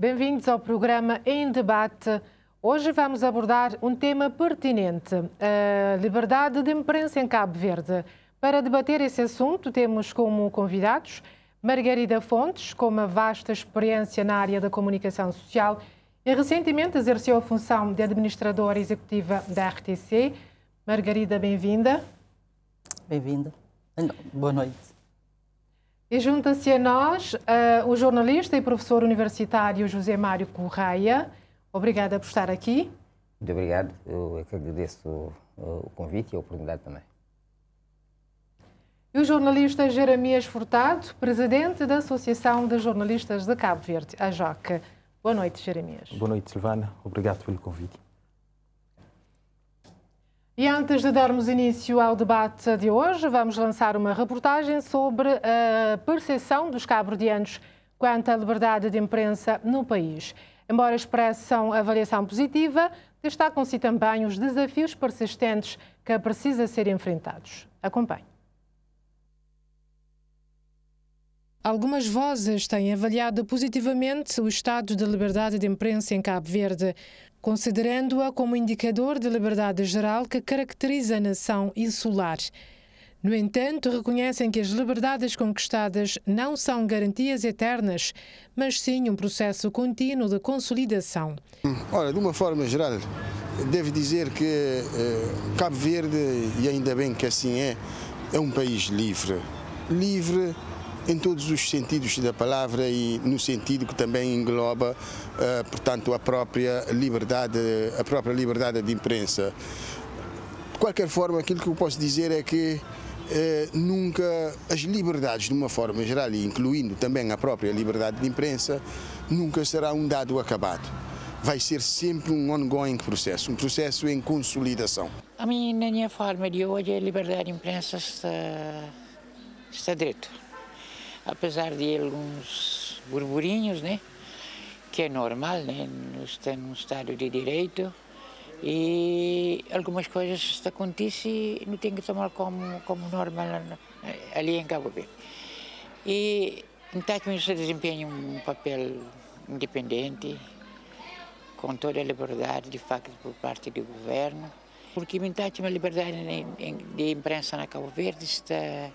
Bem-vindos ao programa Em Debate. Hoje vamos abordar um tema pertinente: a liberdade de imprensa em Cabo Verde. Para debater esse assunto, temos como convidados Margarida Fontes, com uma vasta experiência na área da comunicação social e recentemente exerceu a função de administradora executiva da RTC. Margarida, bem-vinda. Bem-vinda. Boa noite. E junta-se a nós uh, o jornalista e professor universitário José Mário Correia. Obrigada por estar aqui. Muito obrigado. Eu é que agradeço o, o convite e a oportunidade também. E o jornalista Jeremias Furtado, presidente da Associação de Jornalistas de Cabo Verde, a JOC. Boa noite, Jeremias. Boa noite, Silvana. Obrigado pelo convite. E antes de darmos início ao debate de hoje, vamos lançar uma reportagem sobre a percepção dos cabo-verdianos quanto à liberdade de imprensa no país. Embora expressam avaliação positiva, destacam-se também os desafios persistentes que precisam ser enfrentados. Acompanhe. Algumas vozes têm avaliado positivamente o estado da liberdade de imprensa em Cabo Verde considerando-a como indicador de liberdade geral que caracteriza a nação insular. No entanto, reconhecem que as liberdades conquistadas não são garantias eternas, mas sim um processo contínuo de consolidação. Olha, de uma forma geral, devo dizer que eh, Cabo Verde, e ainda bem que assim é, é um país livre. Livre em todos os sentidos da palavra e no sentido que também engloba, eh, portanto, a própria liberdade, a própria liberdade de imprensa. De qualquer forma, aquilo que eu posso dizer é que eh, nunca as liberdades, de uma forma geral, e incluindo também a própria liberdade de imprensa, nunca será um dado acabado. Vai ser sempre um ongoing processo, um processo em consolidação. A mim, na minha forma de hoje, a liberdade de imprensa está, está direito apesar de alguns burburinhos, né? que é normal, né? está num estado de direito e algumas coisas acontecem e não tem que tomar como, como normal ali em Cabo Verde. E então que isso desempenha um papel independente, com toda a liberdade de facto por parte do governo, porque então a liberdade de imprensa na Cabo Verde está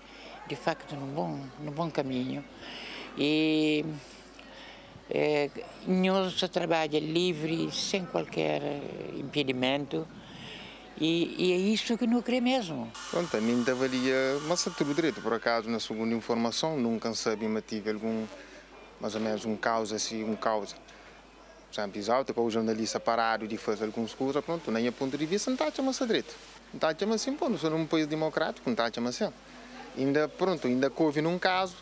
de facto num bom, num bom caminho. E é, nosso trabalho é livre, sem qualquer eh, impedimento. E, e, é isso que não crê mesmo. Pronto, a mim deveria, mas a tudo direito, por acaso, na segunda informação, nunca sabia, mas tive algum, mais ou menos, um causa, assim, um causa. Sempre exalta com o jornalista parado de fazer alguma coisas, pronto, nem a ponto de vista, não está a chamar-se direito. Não está a chamar-se, pô, não sou num país democrático, não está a chamar-se. Ainda, pronto, ainda houve num caso,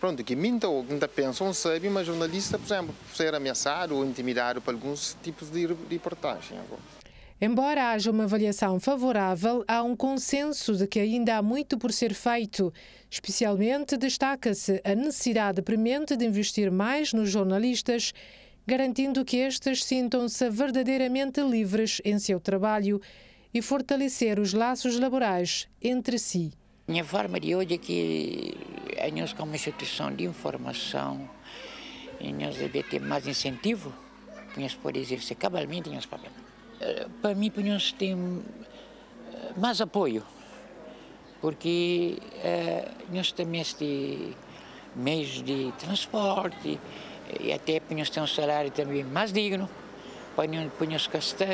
pronto, que minta ou ainda pensam, sabe, mas jornalista, por exemplo, ser ameaçado ou intimidado por alguns tipos de reportagem. É Embora haja uma avaliação favorável, há um consenso de que ainda há muito por ser feito. Especialmente destaca-se a necessidade premente de investir mais nos jornalistas, garantindo que estes sintam-se verdadeiramente livres em seu trabalho e fortalecer os laços laborais entre si. Minha forma de hoje é que a nós como instituição de informação, nós devemos ter mais incentivo para nós poder exercer cabalmente nosso papel. Eh, para mim, para nós tem eh, mais apoio, porque eh, nós também este meios de transporte e até para nós ter um salário também mais digno para nós gastar,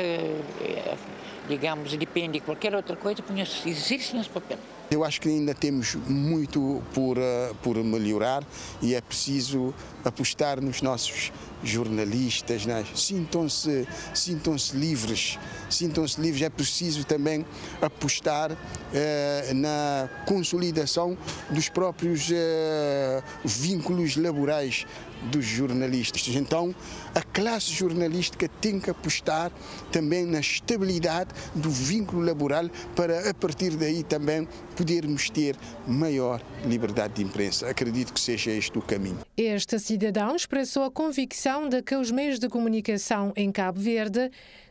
digamos, depende de qualquer outra coisa, punham-se, existe nosso papel. Eu acho que ainda temos muito por, eh, por melhorar e é preciso apostar nos nossos jornalistas, né? sintam-se sintam livres, sintam-se livres. É preciso também apostar eh, na consolidação dos próprios eh, vínculos laborais dos jornalistas. Então, a classe jornalística tem que apostar também na estabilidade do vínculo laboral para, a partir daí, também podermos ter maior liberdade de imprensa. Acredito que seja este o caminho. Este cidadão expressou a convicção de que os meios de comunicação em Cabo Verde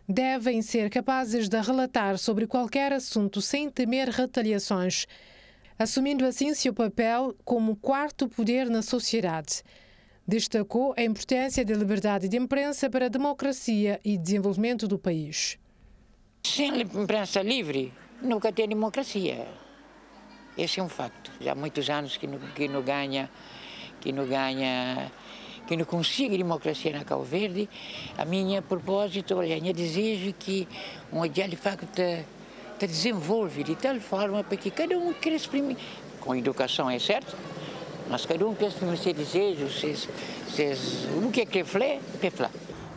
devem ser capazes de relatar sobre qualquer assunto sem temer retaliações, assumindo assim seu papel como quarto poder na sociedade. Destacou a importância da liberdade de imprensa para a democracia e desenvolvimento do país. Sem imprensa livre, nunca tem democracia. Esse é um facto. Já há muitos anos que não, que não ganha, que não ganha, que não consigo democracia na Cabo Verde. A minha propósito, olha, minha desejo é que um ideal de facto se desenvolve de tal forma para que cada um cresça exprimir, Com educação, é certo? Mas cada um pensa no seu desejo, seus, seus, o que é que flê, que flê.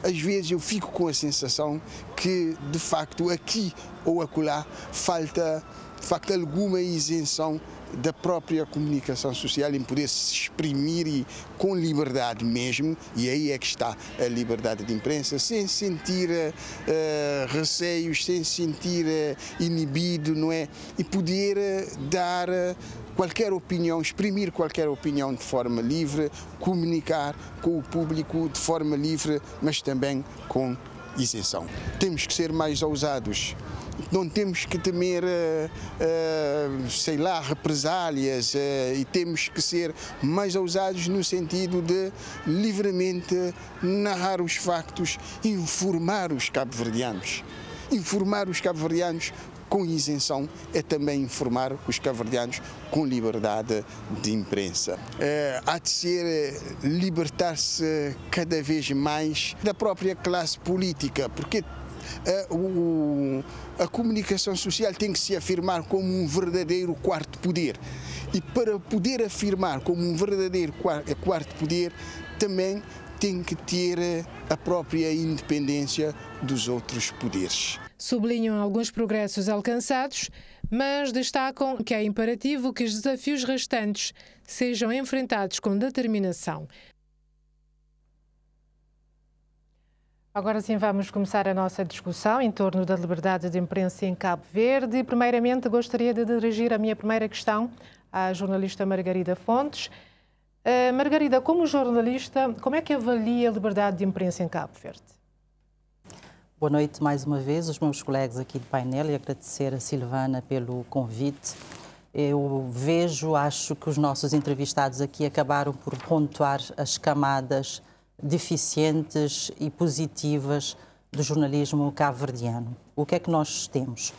Às vezes eu fico com a sensação que, de facto, aqui ou acolá, falta, falta alguma isenção da própria comunicação social em poder se exprimir e, com liberdade mesmo, e aí é que está a liberdade de imprensa, sem sentir uh, receios, sem sentir uh, inibido, não é? E poder uh, dar qualquer opinião, exprimir qualquer opinião de forma livre, comunicar com o público de forma livre, mas também com isenção. Temos que ser mais ousados não temos que temer, eh, eh, sei lá, represálias eh, e temos que ser mais ousados no sentido de livremente narrar os factos, informar os cabo-verdianos. Informar os cabo-verdianos com isenção é também informar os caverdianos com liberdade de imprensa. É, há de ser libertar-se cada vez mais da própria classe política, porque a, é, a comunicação social tem que se afirmar como um verdadeiro quarto poder. E para poder afirmar como um verdadeiro quarto poder, também tem que ter eh, a própria independência dos outros poderes. Sublinham alguns progressos alcançados, mas destacam que é imperativo que os desafios restantes sejam enfrentados com determinação. Agora sim, vamos começar a nossa discussão em torno da liberdade de imprensa em Cabo Verde. Primeiramente, gostaria de dirigir a minha primeira questão à jornalista Margarida Fontes. Uh, Margarida, como jornalista, como é que avalia a liberdade de imprensa em Cabo Verde? Boa noite mais uma vez aos meus colegas aqui do painel e agradecer a Silvana pelo convite. Eu vejo, acho que os nossos entrevistados aqui acabaram por pontuar as camadas deficientes e positivas do jornalismo cabo-verdiano. O que é que nós temos?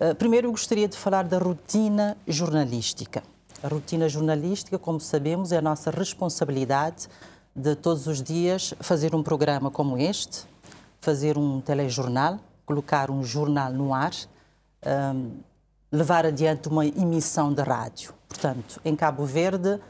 Eh, primeiro, eu gostaria de falar da rotina jornalística. A rotina jornalística, como sabemos, é a nossa responsabilidade de todos os dias fazer um programa como este, fazer um telejornal, colocar um jornal no ar, ehm, levar adiante uma emissão de rádio. Portanto, em Cabo Verde,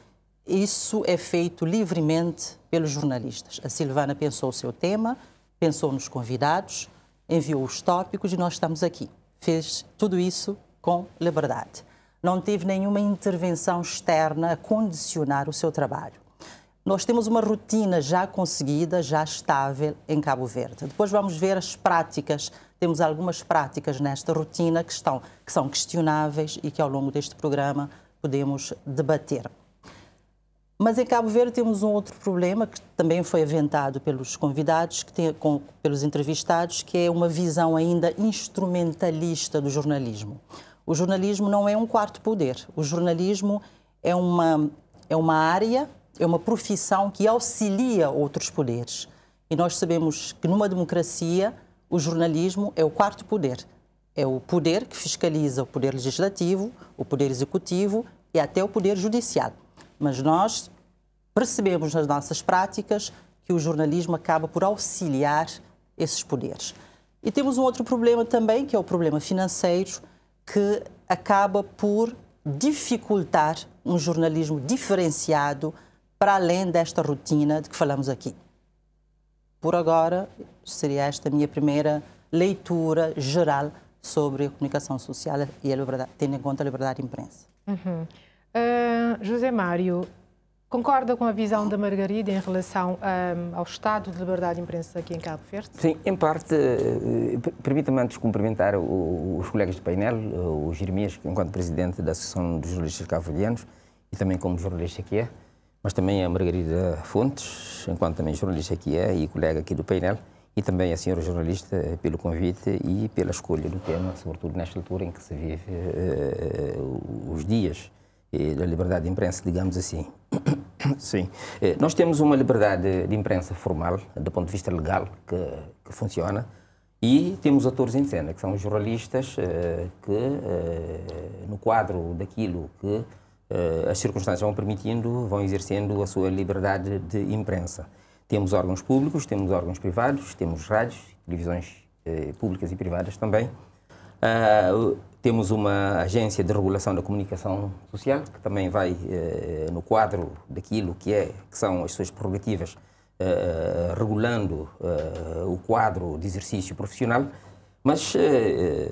isso é feito livremente pelos jornalistas. A Silvana pensou o seu tema, pensou nos convidados, enviou os tópicos e nós estamos aqui. Fez tudo isso com liberdade. Não teve nenhuma intervenção externa a condicionar o seu trabalho. Nós temos uma rotina já conseguida, já estável em Cabo Verde. Depois vamos ver as práticas. Temos algumas práticas nesta rotina que, estão, que são questionáveis e que ao longo deste programa podemos debater. Mas em Cabo Verde temos um outro problema que também foi aventado pelos convidados, que tem, com, pelos entrevistados, que é uma visão ainda instrumentalista do jornalismo. O jornalismo não é um quarto poder. O jornalismo é uma, é uma área, é uma profissão que auxilia outros poderes. E nós sabemos que numa democracia o jornalismo é o quarto poder. É o poder que fiscaliza o poder legislativo, o poder executivo e até o poder judiciário. Mas nós percebemos nas nossas práticas que o jornalismo acaba por auxiliar esses poderes. E temos um outro problema também, que é o problema financeiro, que acaba por dificultar um jornalismo diferenciado para além desta rotina de que falamos aqui. Por agora, seria esta a minha primeira leitura geral sobre a comunicação social e a liberdade, tendo em conta a liberdade de imprensa. Uhum. Ah, José Mário, concorda com a visão da Margarida em relação um, ao estado de liberdade de imprensa aqui em Cabo Verde? Sim, em parte. Eh, permita-me antes cumprimentar os colegas do painel, o Jeremias, enquanto presidente da Associação dos Jornalistas cabo e também como jornalista que é, mas também a Margarida Fontes, enquanto também jornalista que é e colega aqui do painel e também a senhora jornalista eh, pelo convite e pela escolha do tema, sobretudo nesta altura em que se vive uh, os dias eh, da liberdade de imprensa, digamos assim. Sim. Eh, nós temos uma liberdade de imprensa formal, do ponto de vista legal, que, que funciona, e temos atores em cena, que são os jornalistas eh, que, no quadro daquilo que as circunstâncias vão permitindo, vão exercendo a sua liberdade de imprensa. Temos órgãos públicos, temos órgãos privados, temos rádios, televisões públicas e privadas também. Ah, temos uma agência de regulação da comunicação social, que também vai eh, no quadro daquilo que, é, que são as suas prerrogativas, eh, regulando eh, o quadro de exercício profissional. Mas, eh,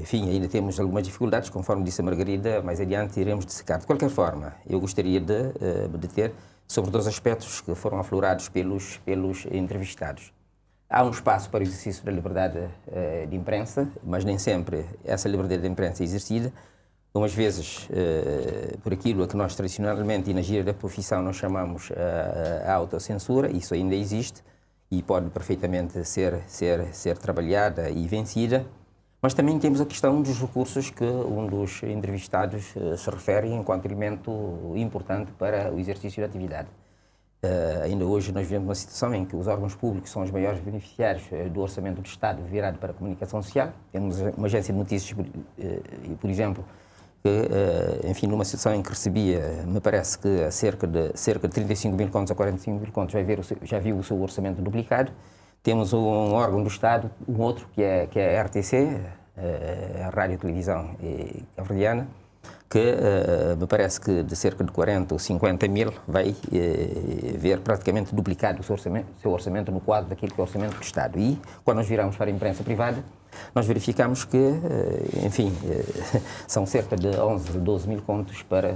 enfim, ainda temos algumas dificuldades, conforme disse a Margarida, mais adiante iremos dissecar. De qualquer forma, eu gostaria de me eh, deter sobre dois aspectos que foram aflorados pelos, pelos entrevistados. Há um espaço para o exercício da liberdade uh, de imprensa, mas nem sempre essa liberdade de imprensa é exercida. Umas vezes, uh, por aquilo a que nós tradicionalmente e na gíria da profissão nós chamamos eh, a, autocensura, isso ainda existe e pode perfeitamente ser, ser, ser trabalhada e vencida. Mas também temos a questão dos recursos que um dos entrevistados uh, se refere enquanto elemento importante para o exercício da atividade. Uh, ainda hoje nós vivemos uma situação em que os órgãos públicos são os maiores beneficiários eh, do orçamento do Estado virado para a comunicação social. Temos é uma agência de notícias, uh, por exemplo, que, uh, enfim, numa situação em que recebia, me parece que cerca de, cerca de 35 mil contos a 45 mil contos, já, ver, já viu o seu orçamento duplicado. Temos um órgão do Estado, um outro, que é, que é a RTC, a Rádio e Televisão Cavaliana, que uh, me parece que de cerca de 40 ou 50 mil vai uh, eh, ver praticamente duplicado o seu orçamento, seu orçamento no quadro daquilo que é o orçamento do Estado. E quando nós viramos para a imprensa privada, nós verificamos que, uh, enfim, são cerca de 11, 12 mil contos para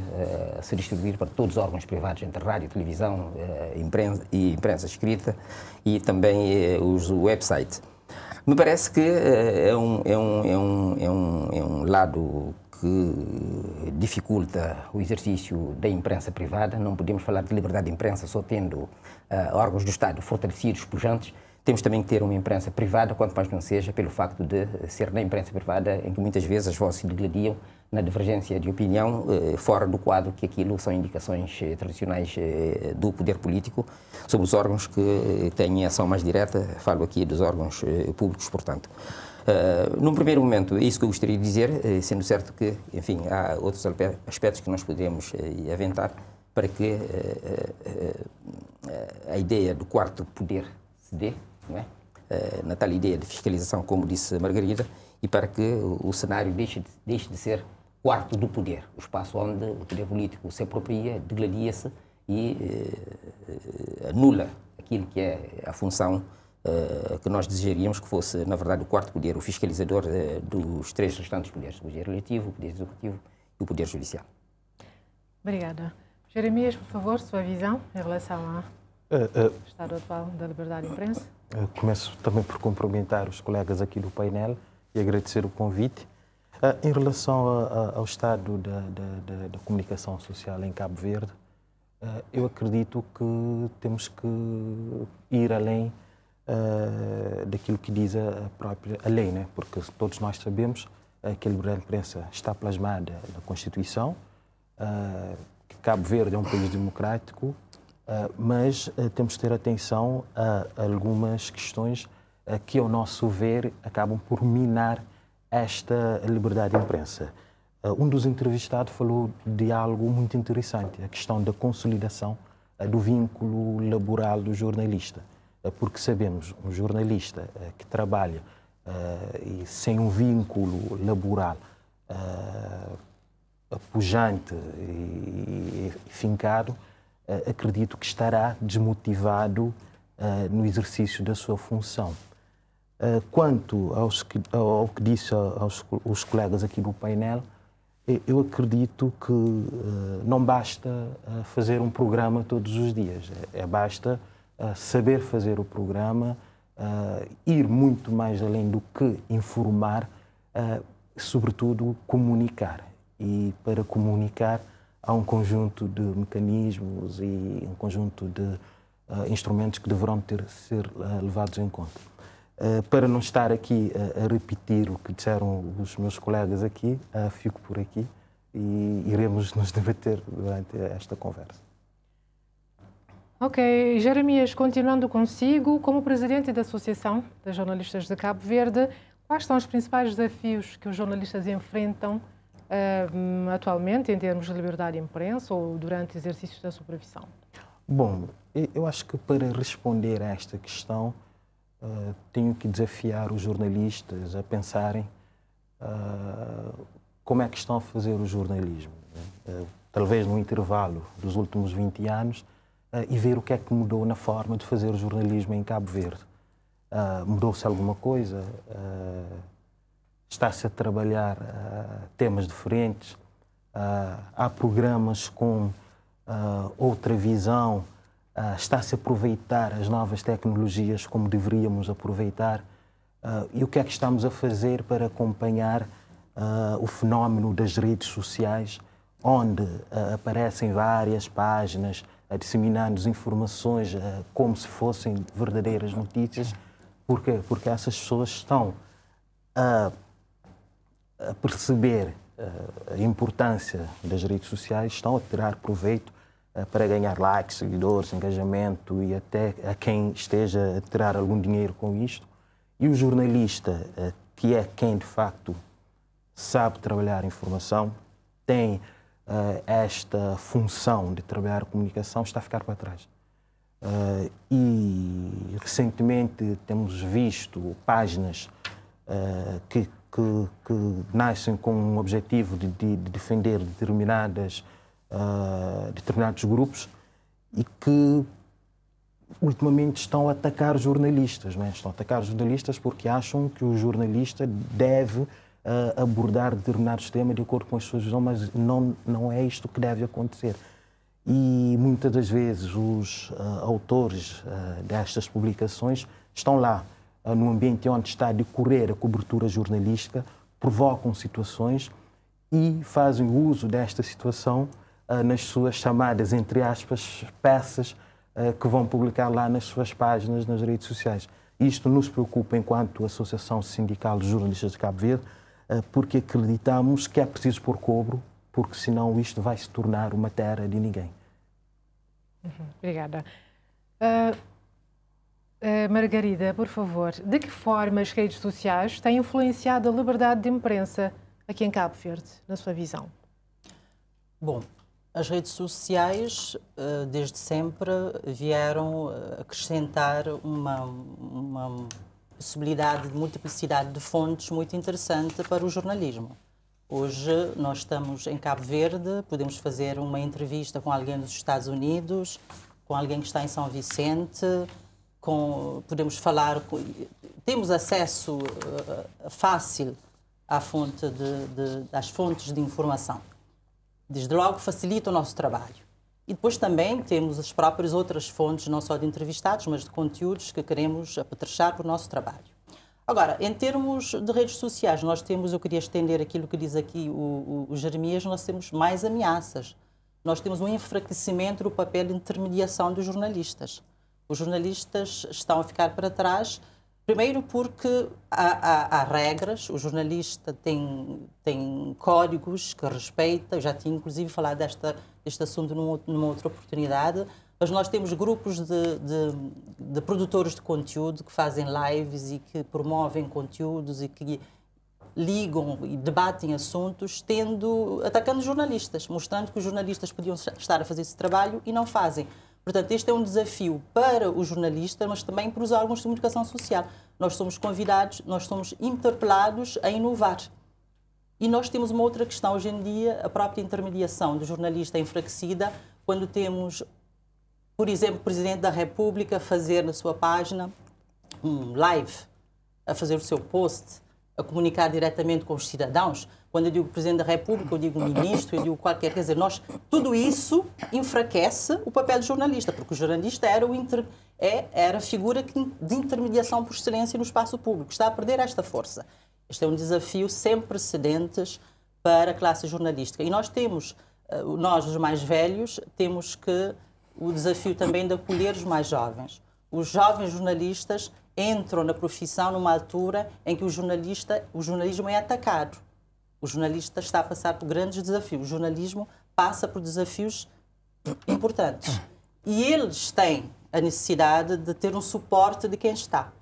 se distribuir para todos os órgãos privados, entre rádio, televisão imprensa, e imprensa escrita e também os websites. Me parece que é um, é, um, é, um, é, um, é um lado que dificulta o exercício da imprensa privada. Não podemos falar de liberdade de imprensa só tendo uh, órgãos do Estado fortalecidos, pujantes. Temos também que ter uma imprensa privada, quanto mais não seja, pelo facto de ser na imprensa privada em que muitas vezes as vozes se degladiam na divergência de opinião, eh, fora do quadro que aquilo são indicações eh, tradicionais eh, do poder político sobre os órgãos que eh, têm ação mais direta, falo aqui dos órgãos eh, públicos, portanto. Ah, num primeiro momento, é isso que eu gostaria de dizer, eh, sendo certo que, enfim, há outros aspectos que nós podemos uh, aventar para que eh, a ideia do quarto poder se dê, não é? Ah, na tal ideia de fiscalização, como disse Margarida, e para que o, o cenário deixe de, deixe de ser quarto do poder, o espaço onde o poder político se apropria, degladia-se e anula aquilo que é a função eh, que nós desejaríamos que fosse, na verdade, o quarto poder, o fiscalizador uh, dos três restantes poderes, o poder legislativo, o poder executivo e o poder judicial. Obrigada. Jeremias, por favor, sua visão em relação ao eh, estado atual da liberdade de imprensa. Começo também por cumprimentar os colegas aqui do painel e agradecer o convite. Em relação ao estado da, da, da comunicação social em Cabo Verde, eu acredito que temos que ir além uh, daquilo que diz a própria a lei, né? porque todos nós sabemos uh, ah, que a liberdade de imprensa está plasmada na Constituição, uh, que Cabo Verde é um país democrático, mas temos de ter atenção a algumas questões que, ao nosso ver, acabam por minar esta liberdade de imprensa. Um dos entrevistados falou de algo muito interessante, a questão da consolidação do vínculo laboral do jornalista. Eh, porque sabemos, um jornalista eh, que trabalha eh, e sem um vínculo laboral pujante e fincado, acredito que estará desmotivado no exercício da sua função. Quanto aos que, ao que disse aos os colegas aqui do painel, eu acredito que não basta fazer um programa todos os dias, é basta saber fazer o programa, ir muito mais além do que informar, sobretudo comunicar. E para comunicar há um conjunto de mecanismos e um conjunto de instrumentos que deverão ter, ser levados em conta. Uh, para não estar aqui uh, a repetir o que disseram os meus colegas aqui, uh, fico por aqui e iremos nos debater durante esta conversa. Ok, Jeremias, continuando consigo, como presidente da Associação das Jornalistas de Cabo Verde, quais são os principais desafios que os jornalistas enfrentam uh, atualmente em termos de liberdade de imprensa ou durante exercícios da supervisão? Bom, eu acho que para responder a esta questão, uh, tenho que desafiar os jornalistas a pensarem uh, como é que estão a fazer o jornalismo. Né? Eh, talvez no intervalo dos últimos 20 anos, ah, e ver o que é que mudou na forma de fazer jornalismo em Cabo Verde. Ah, mudou-se alguma coisa? Ah, está-se a trabalhar temas diferentes? Há programas com outra visão? Está-se a aproveitar as novas tecnologias como deveríamos aproveitar? Uh, e o que é que estamos a fazer para acompanhar uh, o fenómeno das redes sociais, onde uh, aparecem várias páginas a disseminar-nos informações como se fossem verdadeiras notícias. porque Porque essas pessoas estão a, a perceber eh, a importância das redes sociais, estão a tirar proveito eh, para ganhar likes, seguidores, engajamento e até a quem esteja a tirar algum dinheiro com isto. E o jornalista, eh, que é quem de facto sabe trabalhar informação, tem eh, esta função de trabalhar comunicação está a ficar para trás. Eh, e recentemente temos visto páginas eh, que, que, que, nascem com o objetivo de, de, de defender determinadas, determinados grupos e que ultimamente estão a atacar jornalistas, né? estão a atacar jornalistas porque acham que o jornalista deve uh, abordar determinados temas de acordo com as suas visões, mas não, não é isto que deve acontecer. E muitas das vezes os uh, autores uh, destas publicações estão lá, eh, no ambiente onde está a decorrer a cobertura jornalística, provocam situações e fazem uso desta situação nas suas chamadas, entre aspas, peças que vão publicar lá nas suas páginas nas redes sociais. Isto nos preocupa enquanto Associação Sindical dos Jornalistas de Cabo Verde, ah, porque acreditamos que é preciso pôr cobro, porque senão isto vai se tornar uma terra de ninguém. Uhum, obrigada. Uh, uh, Margarida, por favor, de que forma as redes sociais têm influenciado a liberdade de imprensa aqui em Cabo Verde, na sua visão? Bom, as redes sociais, desde sempre, vieram acrescentar uma, uma possibilidade de multiplicidade de fontes muito interessante para o jornalismo. Hoje nós estamos em Cabo Verde, podemos fazer uma entrevista com alguém dos Estados Unidos, com alguém que está em São Vicente, com, podemos falar, com, temos acesso uh, fácil à fonte de, de, às fontes de informação. Desde logo facilita o nosso trabalho. E depois também temos as próprias outras fontes, não só de entrevistados, mas de conteúdos que queremos apetrechar para o nosso trabalho. Agora, em termos de redes sociais, nós temos, eu queria estender aquilo que diz aqui o, o, o Jeremias, nós temos mais ameaças. Nós temos um enfraquecimento do papel de intermediação dos jornalistas. Os jornalistas estão a ficar para trás Primeiro porque há, há, há, regras, o jornalista tem, tem códigos que respeita, eu já tinha inclusive falado desta, deste assunto numa, numa outra oportunidade, mas nós temos grupos de, de, de, produtores de conteúdo que fazem lives e que promovem conteúdos e que ligam e debatem assuntos, tendo atacando jornalistas, mostrando que os jornalistas podiam estar a fazer esse trabalho e não fazem. Portanto, este é um desafio para o jornalista, mas também para os órgãos de comunicação social. Nós somos convidados, nós somos interpelados a inovar. E nós temos uma outra questão hoje em dia, a própria intermediação do jornalista enfraquecida, quando temos, por exemplo, o Presidente da República fazer na sua página um live, a fazer o seu post, a comunicar diretamente com os cidadãos. Quando eu digo presidente da República, eu digo ministro, eu digo qualquer. Quer dizer, nós, tudo isso enfraquece o papel do jornalista, porque o jornalista era, o inter, é, era a figura de intermediação por excelência no espaço público. Está a perder esta força. Este é um desafio sem precedentes para a classe jornalística. E nós temos, eh, nós, os mais velhos, temos que o desafio também de acolher os mais jovens. Os jovens jornalistas entram na profissão numa altura em que o jornalista, o jornalismo é atacado. O jornalista está a passar por grandes desafios. O jornalismo passa por desafios importantes. E eles têm a necessidade de ter um suporte de quem está.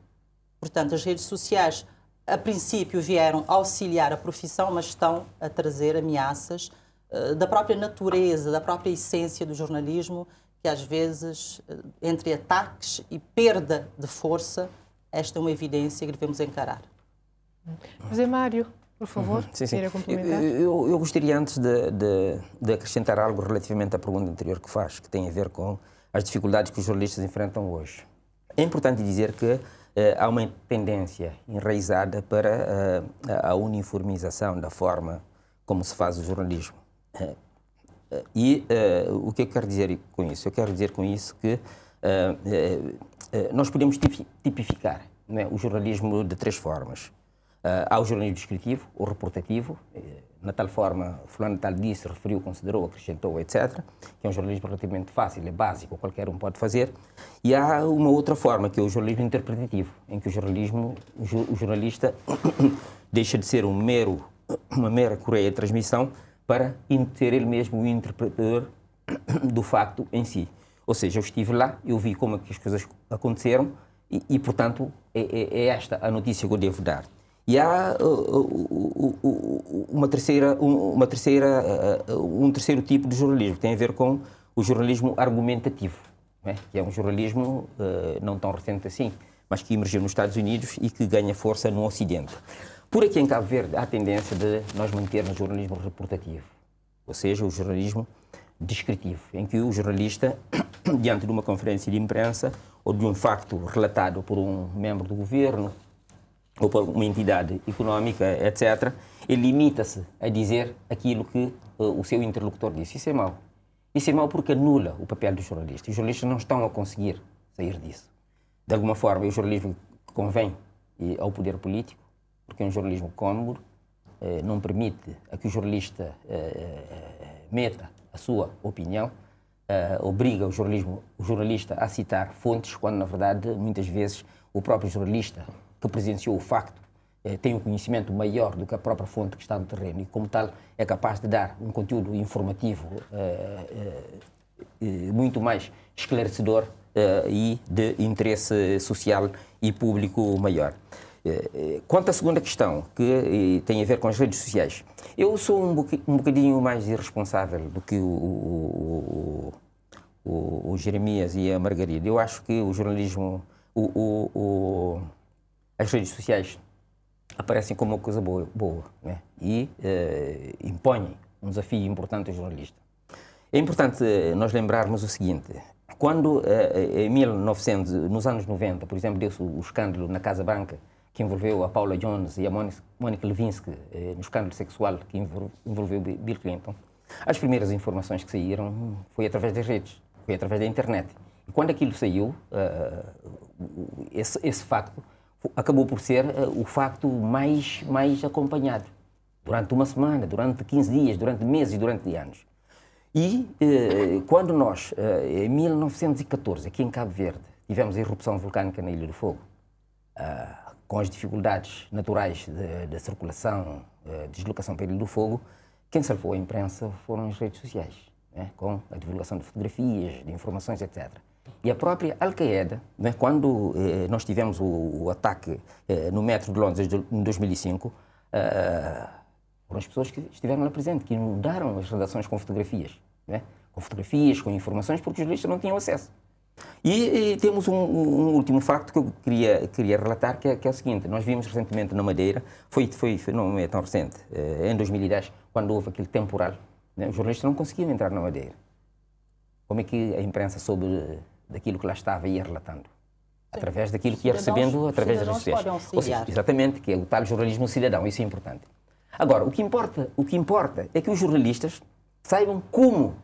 Portanto, as redes sociais, a princípio, vieram auxiliar a profissão, mas estão a trazer ameaças eh, da própria natureza, da própria essência do jornalismo, que às vezes, eh, entre ataques e perda de força, esta é uma evidência que devemos encarar. José Mário, por favor, uhum. sim, sim. Eu, eu, gostaria antes de, de, de, acrescentar algo relativamente à pergunta anterior que faz, que tem a ver com as dificuldades que os jornalistas enfrentam hoje. É importante dizer que eh, há uma tendência enraizada para eh, a uniformização da forma como se faz o jornalismo. Eh, eh, e eh, o que eu quero dizer com isso? Eu quero dizer com isso que eh, nós podemos tipificar é, o jornalismo de três formas há ah, o jornalismo descritivo, o reportativo, eh, na tal forma, fulano tal disse, referiu, considerou, acrescentou, etc., que é um jornalismo relativamente fácil, é básico, qualquer um pode fazer. E há uma outra forma, que é o jornalismo interpretativo, em que o, jornalismo, o jornalista deixa de ser um mero, uma mera correia de transmissão para ser ele mesmo o interpretador do facto em si. Ou seja, eu estive lá, eu vi como é que as coisas aconteceram e, e portanto, é, é, é esta a notícia que eu devo dar. E há uh, uh, uh, uma terceira, uma terceira, um terceiro tipo de jornalismo, que tem a ver com o jornalismo argumentativo, né? que é um jornalismo não tão recente assim, mas que emergiu nos Estados Unidos e que ganha força no Ocidente. Por aqui em Cabo Verde há a tendência de nós mantermos o jornalismo reportativo, ou seja, o jornalismo descritivo, em que o jornalista, diante de uma conferência de imprensa ou de um facto relatado por um membro do governo, ou para uma entidade económica, etc., ele limita-se a dizer aquilo que uh, o seu interlocutor disse. Isso é mau. Isso é mau porque anula o papel dos jornalistas. Os jornalistas não estão a conseguir sair disso. De alguma forma, o jornalismo convém eh, ao poder político, porque é um jornalismo cômodo, eh, não permite a que o jornalista eh, eh, meta a sua opinião, eh, obriga o, jornalismo, o jornalista a citar fontes, quando, na verdade, muitas vezes o próprio jornalista que presenciou o facto eh, tem um conhecimento maior do que a própria fonte que está no terreno e, como tal, é capaz de dar um conteúdo informativo eh, eh, eh muito mais esclarecedor eh, e de interesse social e público maior. Eh, quanto à segunda questão, que tem a ver com as redes sociais, eu sou um bocadinho mais irresponsável do que o, o, o, o Jeremias e a Margarida. Eu acho que o jornalismo, o, as redes sociais aparecem como uma coisa boa, boa né? e eh, impõem um desafio importante ao jornalista. É importante eh, nós lembrarmos o seguinte: quando eh, eh, em 1900, nos anos 90, por exemplo, deu-se o escândalo na Casa Branca que envolveu a Paula Jones e a Monica Lewinsky eh, no escândalo sexual que envolveu Bill Clinton, as primeiras informações que saíram foi através das redes, foi através da internet. E quando aquilo saiu, esse, esse facto acabou por ser uh, o facto mais, mais acompanhado durante uma semana, durante 15 dias, durante meses, durante anos. E uh, quando nós, eh, em 1914, aqui em Cabo Verde, tivemos a erupção vulcânica na Ilha do Fogo, ah, com as dificuldades naturais da circulação, deslocação para a Ilha do Fogo, quem salvou a imprensa foram as redes sociais, né? com a divulgação de fotografias, de informações, etc. E a própria Al-Qaeda, né, quando eh, nós tivemos o, o ataque eh, no metro de Londres de, em 2005, eh, foram as pessoas que estiveram lá presentes, que mudaram as redações com fotografias. Né? Com fotografias, com informações, porque os jornalistas não tinham acesso. E, e temos um, um, último facto que eu queria, queria relatar, que é, que é, o seguinte: nós vimos recentemente na Madeira, foi, foi, foi não é tão recente, eh, em 2010, quando houve aquele temporal, né, os jornalistas não conseguiam entrar na Madeira. Como é que a imprensa soube eh, daquilo que lá estava ia relatando. Sim. Através daquilo que ia recebendo através das redes sociais. Ou seja, exatamente, que é o tal jornalismo cidadão, isso é importante. Agora, o que importa, o que importa é que os jornalistas saibam como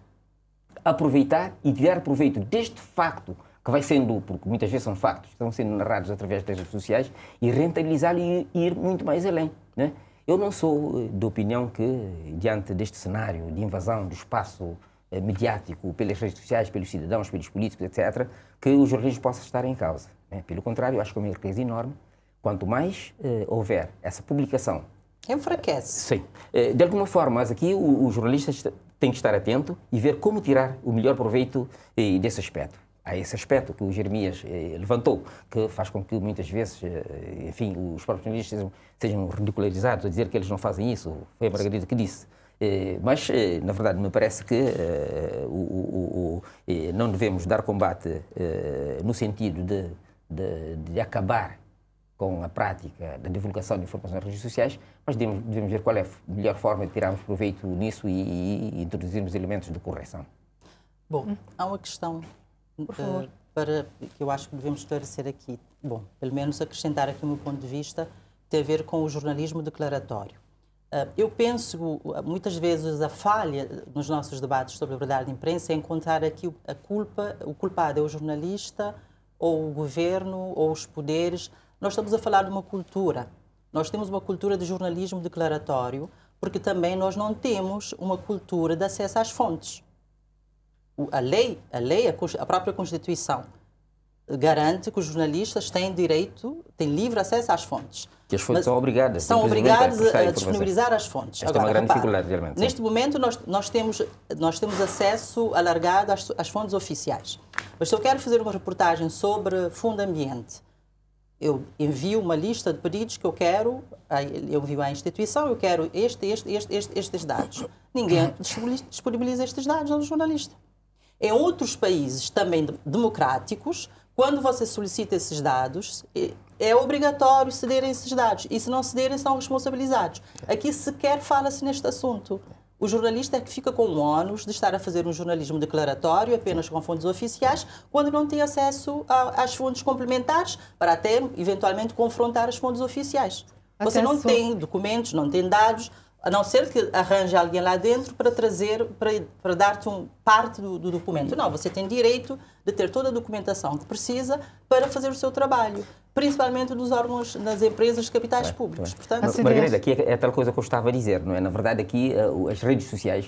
aproveitar e tirar proveito deste facto que vai sendo, porque muitas vezes são factos, que estão sendo narrados através das redes sociais e rentabilizá-lo e ir muito mais além. Né? Eu não sou eh, de opinião que, eh, diante deste cenário de invasão do espaço eh, mediático pelas redes sociais, pelos cidadãos, pelos políticos, etc., que o jornalismo possa estar em causa. Né? Pelo contrário, acho que é uma riqueza enorme. Quanto mais eh, houver essa publicação. Enfraquece. Sim. Eh, de alguma forma, mas aqui o, o jornalista tem que estar atento e ver como tirar o melhor proveito eh, desse aspecto. Há esse aspecto que o Jeremias eh, levantou, que faz com que muitas vezes, enfim, os próprios jornalistas sejam, sejam ridicularizados a dizer que eles não fazem isso. Foi a Margarida que disse. Eh, mas, eh, na verdade, me parece que eh, o, o, o, não devemos dar combate no sentido de, de, de acabar com a prática da divulgação de informações nas redes sociais, mas devemos, devemos, ver qual é a melhor forma de tirarmos proveito nisso e, e introduzirmos elementos de correção. Bom, hum. há uma questão uh, para, que eu acho que devemos esclarecer aqui. Bom, pelo menos acrescentar aqui o meu ponto de vista, tem a ver com o jornalismo declaratório. Ah, eu penso, ah, muitas vezes, a falha nos nossos debates sobre a liberdade de imprensa é encontrar aqui a culpa, o culpado é o jornalista, ou o governo, ou os poderes. Nós estamos a falar de uma cultura. Nós temos uma cultura de jornalismo declaratório, porque também nós não temos uma cultura de acesso às fontes. A lei, a, lei, a própria Constituição, garante que os jornalistas têm direito, têm livre acesso às fontes. Que as fontes são obrigadas. São obrigadas é a, a disponibilizar as fontes. Esta Agora, é uma grande repara, dificuldade, realmente. Neste sim. momento, nós, nós, temos, nós temos acesso alargado às, às fontes oficiais. Mas se eu quero fazer uma reportagem sobre fundo ambiente, eu envio uma lista de pedidos que eu quero, eu envio à instituição, eu quero este, este, este, este estes dados. Ninguém disponibiliza estes dados ao jornalista. Em outros países também democráticos, quando você solicita esses dados, eh, é obrigatório cederem esses dados. E se não cederem, são responsabilizados. Aqui sequer fala-se neste assunto. O jornalista é que fica com o ónus de estar a fazer um jornalismo declaratório apenas com fontes oficiais, quando não tem acesso a, às fontes complementares para até, eventualmente, confrontar as fontes oficiais. Você não tem documentos, não tem dados, a não ser que arranje alguém lá dentro para trazer, para, para dar-te um, parte do, do, documento. Não, você tem direito de ter toda a documentação que precisa para fazer o seu trabalho, principalmente nos órgãos, nas empresas de capitais bem, públicos. Bem. Portanto, Mas, assim, Margarida, aqui é, é, tal coisa que eu estava a dizer, não é? Na verdade, aqui eh, as redes sociais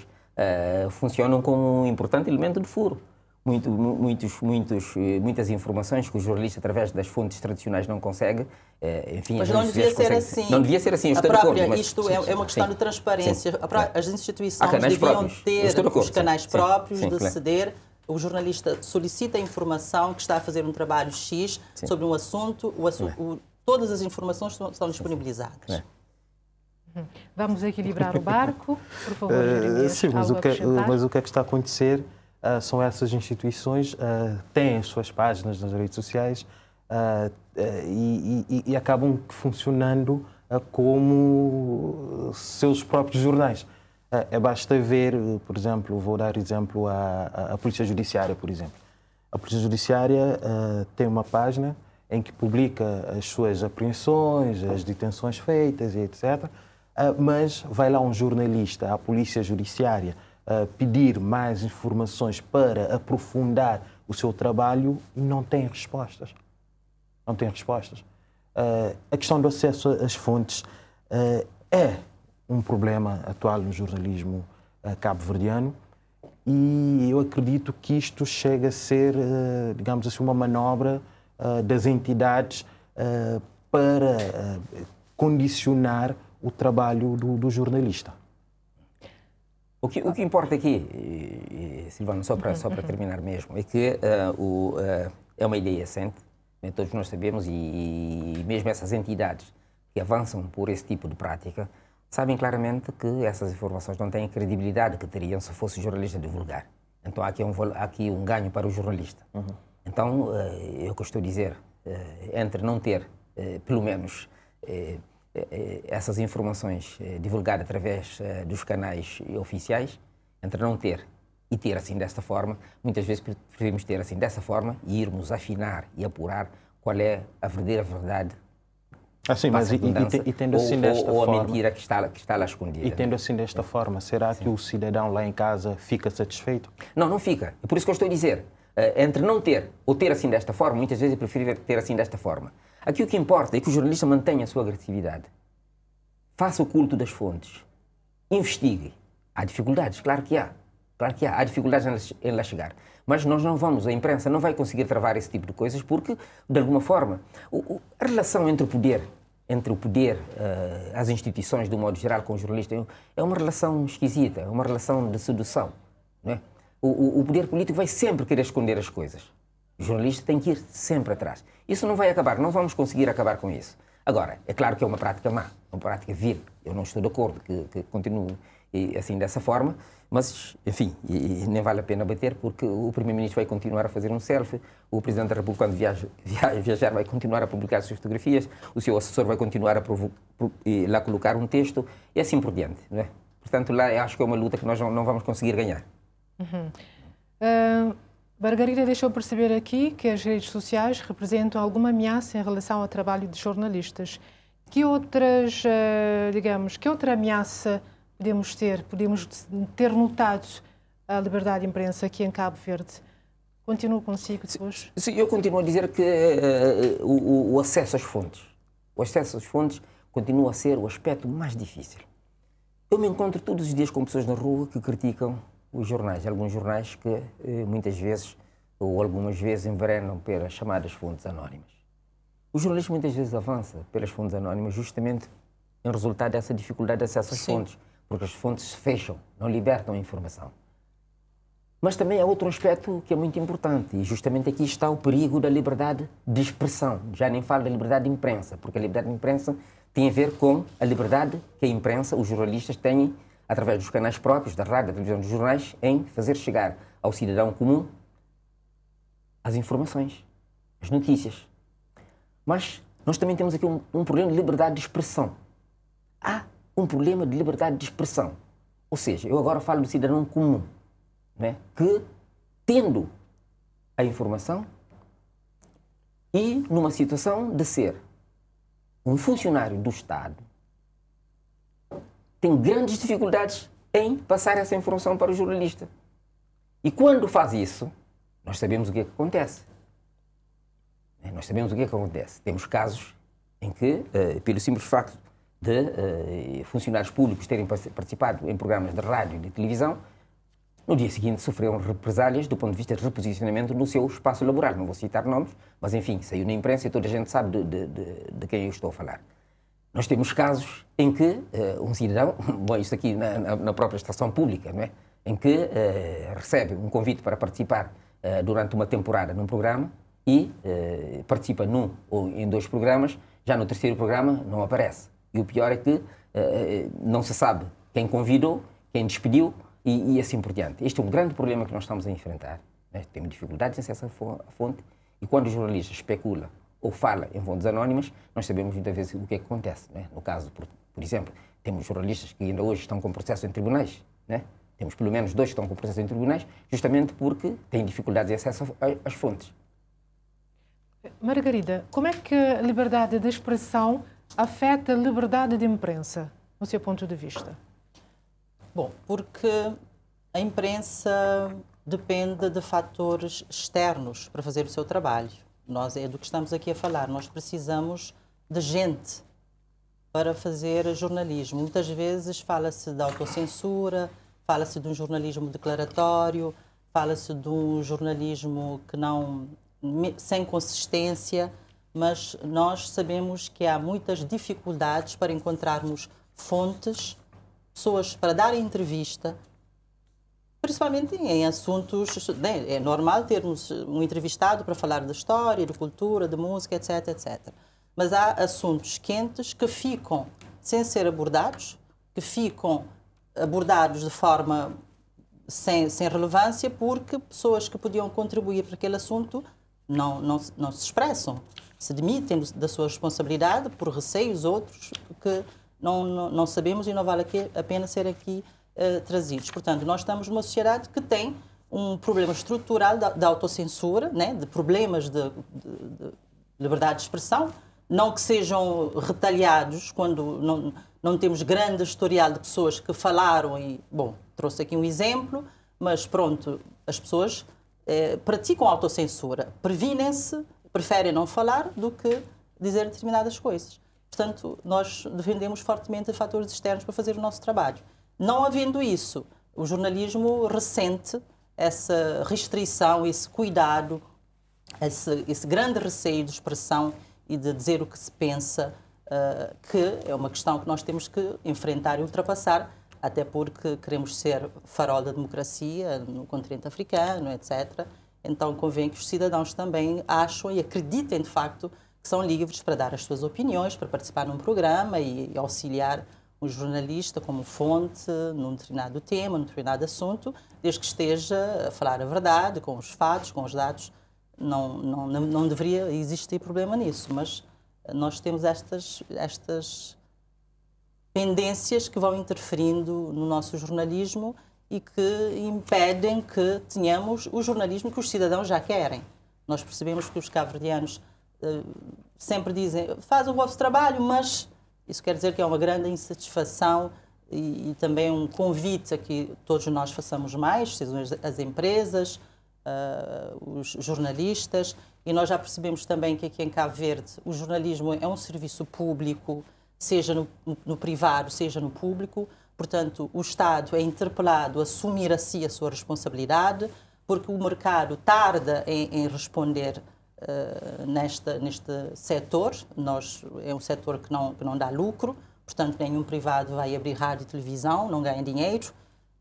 uh, funcionam como um importante elemento de furo muito, muitos, muitos, eh, muitas informações que o jornalista, através das fontes tradicionais, não consegue. Eh, enfim, mas não devia ser assim. Não devia ser assim. A própria, acordo, mas, isto sim, é, sim, uma questão sim, de transparência. As instituições deviam próprios. ter acordo, os canais próprios de claro. ceder o jornalista solicita a informação que está a fazer um trabalho X Sim. sobre um assunto, o assu o, todas as informações são, disponibilizadas. Vamos equilibrar o barco, por favor, Uh, sim, mas o, que, é- mas o, que, é que está a acontecer uh, são essas instituições uh, têm as suas páginas nas redes sociais uh, e, e, e, acabam funcionando como seus próprios jornais. é basta ver, por exemplo, vou dar exemplo à, à Polícia Judiciária, por exemplo. A Polícia Judiciária tem uma página em que publica as suas apreensões, as detenções feitas e etc. mas vai lá um jornalista à Polícia Judiciária uh, pedir mais informações para aprofundar o seu trabalho e não têm respostas. Não têm respostas. Uh, a questão do acesso às fontes uh, é um problema atual no jornalismo ah, cabo-verdiano e eu acredito que isto chega a ser, digamos assim, uma manobra das entidades para condicionar o trabalho do, do jornalista. O que, o que importa aqui, e, e, Silvano, só para, só para uhum. terminar mesmo, é que uh, o, uh, é uma ideia recente, né, todos nós sabemos, e, e, mesmo essas entidades que avançam por esse tipo de prática sabem claramente que essas informações não têm a credibilidade que teriam se fosse o jornalista divulgar. Então há aqui um, há aqui um ganho para o jornalista. Uhum. Então, uh, eu costumo dizer, entre não ter, pelo menos, eh, essas informações eh, divulgadas através eh, dos canais oficiais, entre não ter e ter assim desta forma, muitas vezes preferimos ter assim dessa forma e irmos afinar e apurar qual é a verdadeira verdade. Assim, mas e, e, tendo assim ou, desta ou, ou forma. a mentira que está, que está lá escondida. E tendo assim desta é. forma, será Sim. que o cidadão lá em casa fica satisfeito? Não, não fica. É por isso que eu estou a dizer. entre não ter ou ter assim desta forma, muitas vezes eu prefiro ter assim desta forma. Aqui o que importa é que o jornalista mantenha a sua agressividade. Faça o culto das fontes. Investigue. Há dificuldades, claro que há. Claro que há, há dificuldades em lá chegar. Mas nós não vamos, a imprensa não vai conseguir travar esse tipo de coisas porque, de alguma forma, a relação entre o poder, entre o poder, eh, as instituições, de um modo geral, com o jornalista, é, é uma relação esquisita, é uma relação de sedução. Não é? o, o poder político vai sempre querer esconder as coisas. O jornalista tem que ir sempre atrás. Isso não vai acabar, não vamos conseguir acabar com isso. Agora, é claro que é uma prática má, é uma prática vil. Eu não estou de acordo que, que continue assim dessa forma, mas, enfim, e, e nem vale a pena bater, porque o Primeiro-Ministro vai continuar a fazer um selfie, o Presidente da República, quando viaja, viaja, viajar, vai continuar a publicar as suas fotografias, o seu assessor vai continuar a provo, pro, e, lá colocar um texto, e assim por diante. Não é? Portanto, lá acho que é uma luta que nós não, não vamos conseguir ganhar. Uhum. Uh... Margarida deixou perceber aqui que as redes sociais representam alguma ameaça em relação ao trabalho de jornalistas. Que outras, eh, digamos, que outra ameaça podemos ter, podemos ter notado a liberdade de imprensa aqui em Cabo Verde? Continuo consigo depois. Sim, eu continuo a dizer que uh, o, o, acesso às fontes, o acesso às fontes continua a ser o aspecto mais difícil. Eu me encontro todos os dias com pessoas na rua que criticam os jornais, alguns jornais que eh, muitas vezes ou algumas vezes envenenam pelas chamadas fontes anónimas. O jornalismo muitas vezes avança pelas fontes anónimas justamente em resultado dessa dificuldade de acesso às Sim. fontes, porque as fontes se fecham, não libertam a informação. Mas também há outro aspecto que é muito importante, e justamente aqui está o perigo da liberdade de expressão. Já nem falo da liberdade de imprensa, porque a liberdade de imprensa tem a ver com a liberdade que a imprensa, os jornalistas têm através dos canais próprios, da rádio, da televisão, dos jornais, em fazer chegar ao cidadão comum as informações, as notícias. Mas nós também temos aqui um, um problema de liberdade de expressão. Há um problema de liberdade de expressão. Ou seja, eu agora falo do cidadão comum, né, que, tendo a informação e numa situação de ser um funcionário do Estado, tem grandes dificuldades em passar essa informação para o jornalista. E quando faz isso, nós sabemos o que, é que acontece. Né? Nós sabemos o que, é que acontece. Temos casos em que, eh, pelo simples facto de eh, funcionários públicos terem participado em programas de rádio e de televisão, no dia seguinte sofreram represálias do ponto de vista de reposicionamento no seu espaço laboral. Não vou citar nomes, mas enfim, saiu na imprensa e toda a gente sabe de, de, de, de quem eu estou a falar. Nós temos casos em que uh, um cidadão, bom, isto aqui na, na, na, própria estação pública, não é? em que uh, recebe um convite para participar uh, durante uma temporada num programa e participa num ou em dois programas, já no terceiro programa não aparece. E o pior é que não se sabe quem convidou, quem despediu e, e, assim por diante. Este é um grande problema que nós estamos a enfrentar. Né? Temos dificuldades em acessar à fonte e quando o jornalista especula ou fala em fontes anónimas, nós sabemos muitas vezes o é que acontece. Né? No caso, por, por exemplo, temos jornalistas que ainda hoje estão com processo em tribunais. Né? Temos pelo menos dois que estão com processo em tribunais, justamente porque têm dificuldades de acesso às fontes. Margarida, como é que a liberdade de expressão afeta a liberdade de imprensa, no seu ponto de vista? Bom, porque a imprensa depende de fatores externos para fazer o seu trabalho nós é do que estamos aqui a falar. Nós precisamos de gente para fazer jornalismo. Muitas vezes fala-se da autocensura, fala-se de um jornalismo declaratório, fala-se de um jornalismo que não sem consistência, mas nós sabemos que há muitas dificuldades para encontrarmos fontes, pessoas para dar entrevista, principalmente em assuntos. Né, é normal termos um entrevistado para falar da história, de cultura, de música, etc, etc. Mas há assuntos quentes que ficam sem ser abordados, que ficam abordados de forma sem, sem relevância, porque pessoas que podiam contribuir para aquele assunto não, não, não se expressam, se demitem da sua responsabilidade por receios outros que não, não, não sabemos e não vale a pena ser aqui eh, trazidos. Portanto, nós estamos numa sociedade que tem um problema estrutural da, autocensura, né? de problemas de, de, de, liberdade de expressão, não que sejam retaliados quando não, não temos grande historial de pessoas que falaram e, bom, trouxe aqui um exemplo, mas pronto, as pessoas eh, praticam autocensura, previnem-se, preferem não falar do que dizer determinadas coisas. Portanto, nós defendemos fortemente fatores externos para fazer o nosso trabalho. Não havendo isso, o jornalismo ressente essa restrição, esse cuidado, esse, esse grande receio de expressão e de dizer o que se pensa, uh, que é uma questão que nós temos que enfrentar e ultrapassar, até porque queremos ser farol da democracia no continente africano, etc. Então convém que os cidadãos também acham e acreditem de facto que são livres para dar as suas opiniões, para participar num programa e, e auxiliar um jornalista como fonte num determinado tema, num determinado assunto, desde que esteja a falar a verdade, com os fatos, com os dados. Não, não, não deveria existir problema nisso, mas eh, nós temos estas, estas pendências que vão interferindo no nosso jornalismo e que impedem que tenhamos o jornalismo que os cidadãos já querem. Nós percebemos que os cabo uh, eh, sempre dizem faz o vosso trabalho, mas isso quer dizer que é uma grande insatisfação e, e também um convite a que todos nós façamos mais, as, as empresas, uh, os jornalistas, e nós já percebemos também que aqui em Cabo Verde o jornalismo é um serviço público, seja no, no privado, seja no público, portanto o Estado é interpelado a assumir a si a sua responsabilidade, porque o mercado tarda em, em responder uh, neste setor. Nós, é um setor que não, que não dá lucro, portanto, nenhum privado vai abrir rádio e televisão, não ganha dinheiro.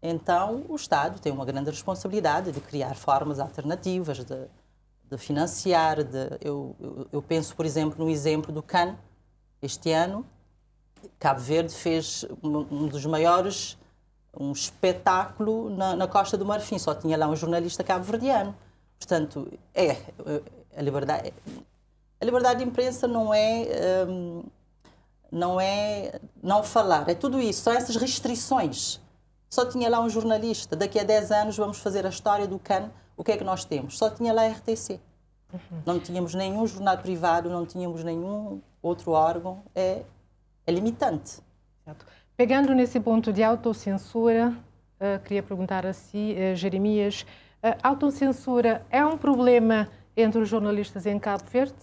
Então, o Estado tem uma grande responsabilidade de criar formas alternativas de, de financiar. De, eu, eu, eu, penso, por exemplo, no exemplo do CAN. Este ano, Cabo Verde fez um dos maiores um espetáculo na, na Costa do Marfim. Só tinha lá um jornalista cabo-verdiano. Portanto, é, é a liberdade, a liberdade de imprensa não é um, não é não falar, é tudo isso, são essas restrições. Só tinha lá um jornalista, daqui a 10 anos vamos fazer a história do CAN, o que é que nós temos? Só tinha lá a RTC. Uhum. Não tínhamos nenhum jornal privado, não tínhamos nenhum outro órgão, é, é limitante. Certo. Pegando nesse ponto de autocensura, uh, queria perguntar a si, uh, Jeremias, eh, autocensura é um problema entre os jornalistas em Cabo Verde?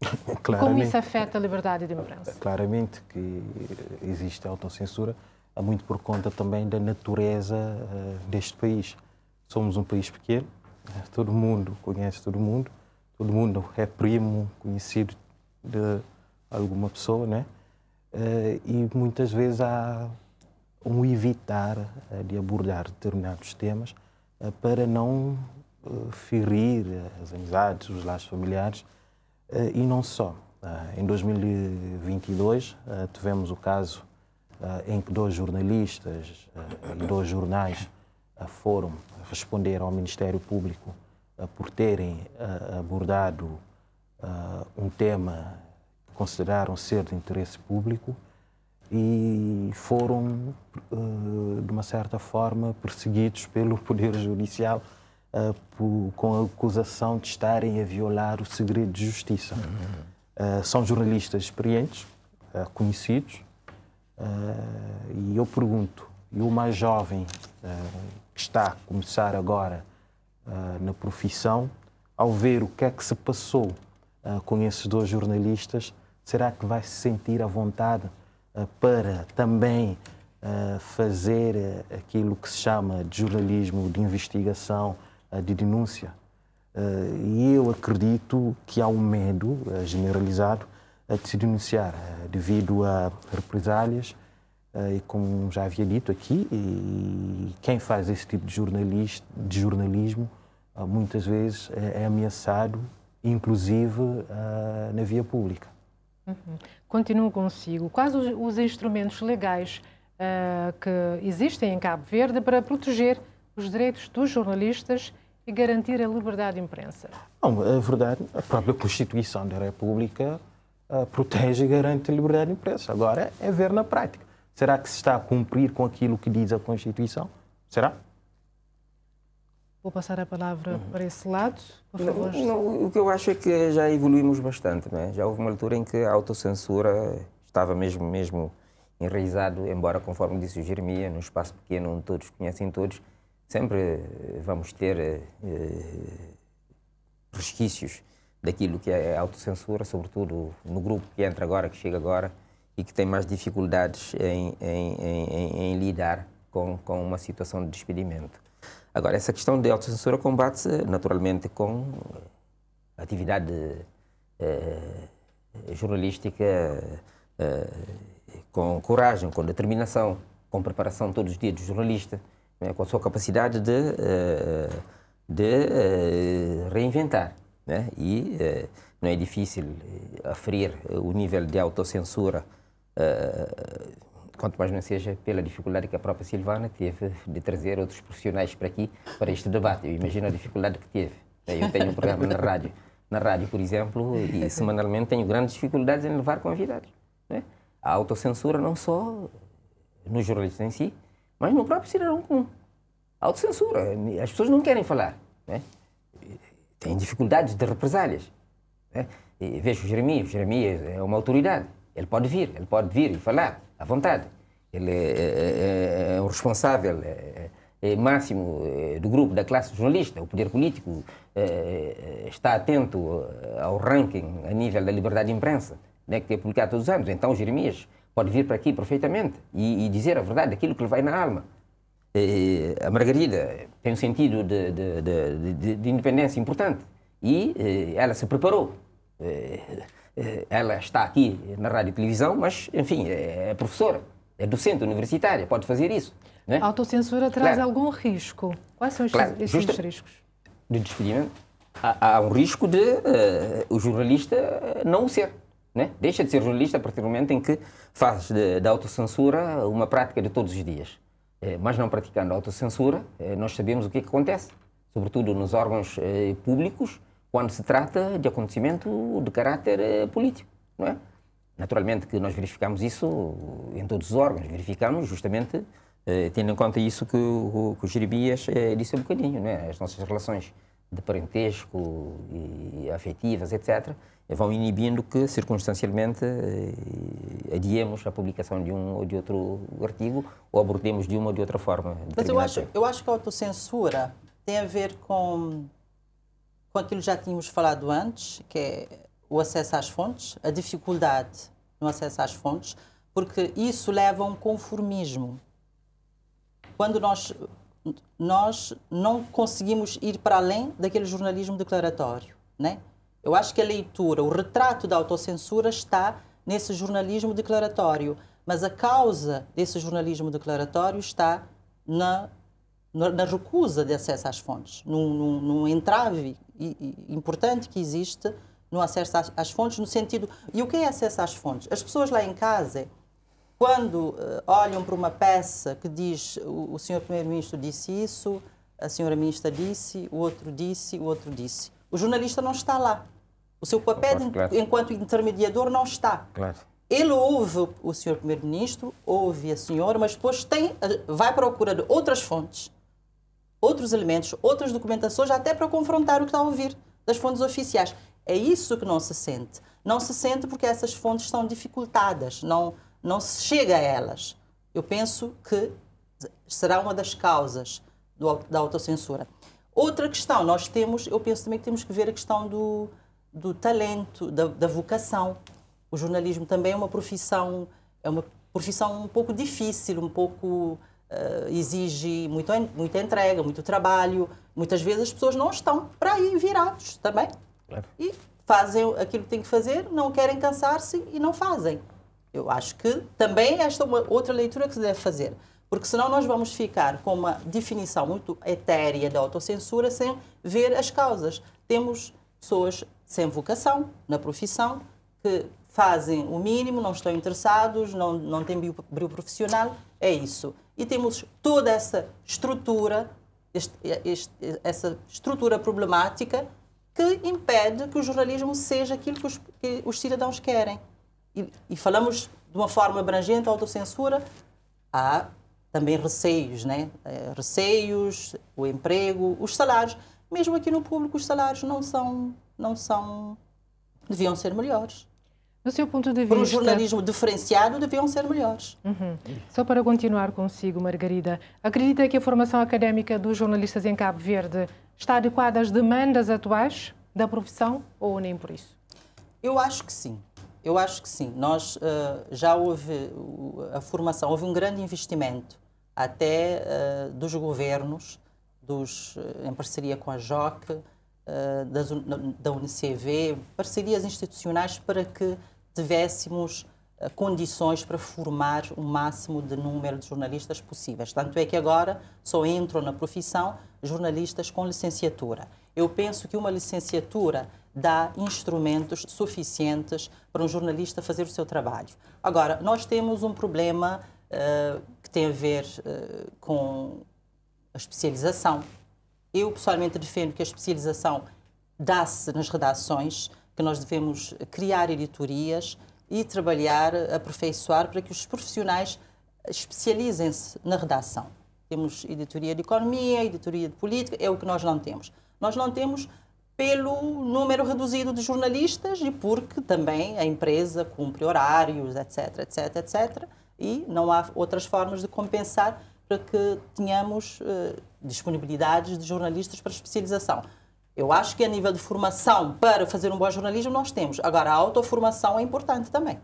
Como isso afeta a liberdade de imprensa? Claramente que existe autocensura, muito por conta também da natureza eh, deste país. Somos um país pequeno, eh, todo mundo conhece todo mundo, todo mundo é primo, conhecido de alguma pessoa, né? Eh, e muitas vezes há um evitar de abordar determinados temas para não eh, ferir as amizades, os laços familiares eh, e não só. Eh, em 2022 tivemos o caso em que dois jornalistas e dois jornais foram responder ao Ministério Público por terem abordado um tema que consideraram ser de interesse público e foram, de uma certa forma, perseguidos pelo Poder Judicial com a acusação de estarem a violar o segredo de justiça. Uhum. Uh, são jornalistas experientes, uh, conhecidos, ah, e eu pergunto, e o mais jovem que está a começar agora na profissão, ao ver o que é que se passou com esses dois jornalistas, será que vai se sentir à vontade para também fazer aquilo que se chama de jornalismo de investigação eh, de denúncia. Eh, e eu acredito que há um medo eh, generalizado de se denunciar devido a represálias e como já havia dito aqui, e quem faz esse tipo de, de jornalismo muitas vezes é, é ameaçado, inclusive na via pública. Uhum. Continuo consigo. Quais os, os instrumentos legais uh, que existem em Cabo Verde para proteger os direitos dos jornalistas e garantir a liberdade de imprensa? Não, a verdade, a própria Constituição da República uh, protege e garante a liberdade de imprensa. Agora é ver na prática. Será que se está a cumprir com aquilo que diz a Constituição? Será? Vou passar a palavra uhum. para esse lado. Por favor. não, o que eu acho é que já evoluímos bastante. Né? Já houve uma altura em que a autocensura estava mesmo, mesmo enraizado, embora, conforme disse o Jeremia, num espaço pequeno onde todos conhecem todos, sempre eh, vamos ter eh, eh, resquícios daquilo que é autocensura, sobretudo no grupo que entra agora, que chega agora e que tem mais dificuldades em, em, em, em lidar com, com uma situação de despedimento. Agora, essa questão de autocensura combate-se naturalmente com atividade eh, jornalística eh, com coragem, com determinação, com preparação todos os dias do jornalista, né, com a sua capacidade de, eh, de eh, reinventar. Né? E eh, não é difícil aferir o nível de autocensura, quanto mais não seja pela dificuldade que a própria Silvana teve de trazer outros profissionais para aqui, para este debate. Eu imagino a dificuldade que teve. Né? Eu tenho um programa na rádio, na rádio, por exemplo, e semanalmente tenho grandes dificuldades em levar convidados. Né? A autocensura não só nos jornalistas em si, mas no próprio cidadão comum. Autocensura. As pessoas não querem falar. Né? Têm dificuldades de represálias. Né? vejo o Jeremias. Jeremias é uma autoridade. Ele pode vir, ele pode vir e falar à vontade. Ele é, é, é, é, é o responsável é, é máximo do grupo, da classe jornalista. O poder político está atento ao ranking a nível da liberdade de imprensa, né, que é publicado todos os anos. Então, Jeremias pode vir para aqui perfeitamente e, e dizer a verdade, aquilo que lhe vai na alma. E, a Margarida tem um sentido de, de, de, de independência importante e, e ela se preparou. Ela está aqui na rádio e televisão, mas, enfim, é, é professora, é docente universitária, pode fazer isso. Não é? A autocensura traz claro. algum risco. Quais são claro, esses justa, riscos? De despedimento. Há, há, um risco de uh, o jornalista eh, não o ser. Né? Deixa de ser jornalista a partir do momento em que fazes da autocensura uma prática de todos os dias. É, mas não praticando autocensura, é, nós sabemos o que, é que acontece, sobretudo nos órgãos eh, públicos, quando se trata de acontecimento de caráter político. Não é? Naturalmente que nós verificamos isso em todos os órgãos, verificamos justamente tendo em conta isso que o, que o Jeremias disse um bocadinho, não é? as nossas relações de parentesco e afetivas, etc., é vão inibindo que, circunstancialmente, eh, adiemos a publicação de um ou de outro artigo ou abordemos de uma ou de outra forma. Mas eu acho, eu acho que a autocensura tem a ver com, com aquilo que já tínhamos falado antes, que é o acesso às fontes, a dificuldade no acesso às fontes, porque isso leva a um conformismo. Quando nós, nós não conseguimos ir para além daquele jornalismo declaratório, né? Eu acho que a leitura, o retrato da autocensura está nesse jornalismo declaratório, mas a causa desse jornalismo declaratório está na, na, na recusa de acesso às fontes, num, num, num entrave importante que existe no acesso às, às, fontes, no sentido. E o que é acesso às fontes? As pessoas lá em casa, quando uh, olham para uma peça que diz o, o senhor primeiro-ministro disse isso, a senhora ministra disse, o outro disse, o outro disse. O jornalista não está lá. O seu papel claro. enquanto intermediador não está. Claro. Ele ouve o senhor primeiro-ministro, ouve a senhora, mas depois tem, eh, vai procurar procura outras fontes, outros elementos, outras documentações, até para confrontar o que está a ouvir das fontes oficiais. É isso que não se sente. Não se sente porque essas fontes são dificultadas, não, não se chega a elas. Eu penso que será uma das causas do, da autocensura. Outra questão, nós temos, eu penso também que temos que ver a questão do, do talento, da, da vocação. O jornalismo também é uma profissão, é uma profissão um pouco difícil, um pouco Uh, exige muito, muita entrega, muito trabalho. Muitas vezes as pessoas não estão para aí virados também. Claro. E fazem aquilo que têm que fazer, não querem cansar-se e não fazem. Eu acho que também esta é uma outra leitura que se deve fazer. Porque senão nós vamos ficar com uma definição muito etérea da autocensura sem ver as causas. Temos pessoas sem vocação na profissão que fazem o mínimo, não estão interessados, não, não têm brilho profissional, é isso. E temos toda essa estrutura, este, este, essa estrutura problemática que impede que o jornalismo seja aquilo que os, que os cidadãos querem. E, e, falamos de uma forma abrangente, autocensura, há também receios, né? É, receios, o emprego, os salários. Mesmo aqui no público, os salários não são, não são, deviam ser melhores. Do seu ponto de vista... Para um jornalismo diferenciado, deviam ser melhores. Uhum. Só para continuar consigo, Margarida, acredita que a formação académica dos jornalistas em Cabo Verde está adequada às demandas atuais da profissão ou nem por isso? Eu acho que sim. Eu acho que sim. Nós uh, já houve a formação, houve um grande investimento até uh, dos governos, dos, eh, em parceria com a JOC, uh, das, da UNICV, parcerias institucionais para que tivéssemos condições para formar o máximo de número de jornalistas possíveis. Tanto é que agora só entram na profissão jornalistas com licenciatura. Eu penso que uma licenciatura dá instrumentos suficientes para um jornalista fazer o seu trabalho. Agora, nós temos um problema uh, que tem a ver uh, com a especialização. Eu pessoalmente defendo que a especialização dá-se nas redações, que nós devemos criar editorias e trabalhar, aperfeiçoar para que os profissionais especializem-se na redação. Temos editoria de economia, editoria de política, é o que nós não temos. Nós não temos pelo número reduzido de jornalistas e porque também a empresa cumpre horários, etc, etc, etc. E não há outras formas de compensar para que tenhamos eh, disponibilidades de jornalistas para especialização. Eu acho que a nível de formação para fazer um bom jornalismo nós temos. Agora, a autoformação é importante também.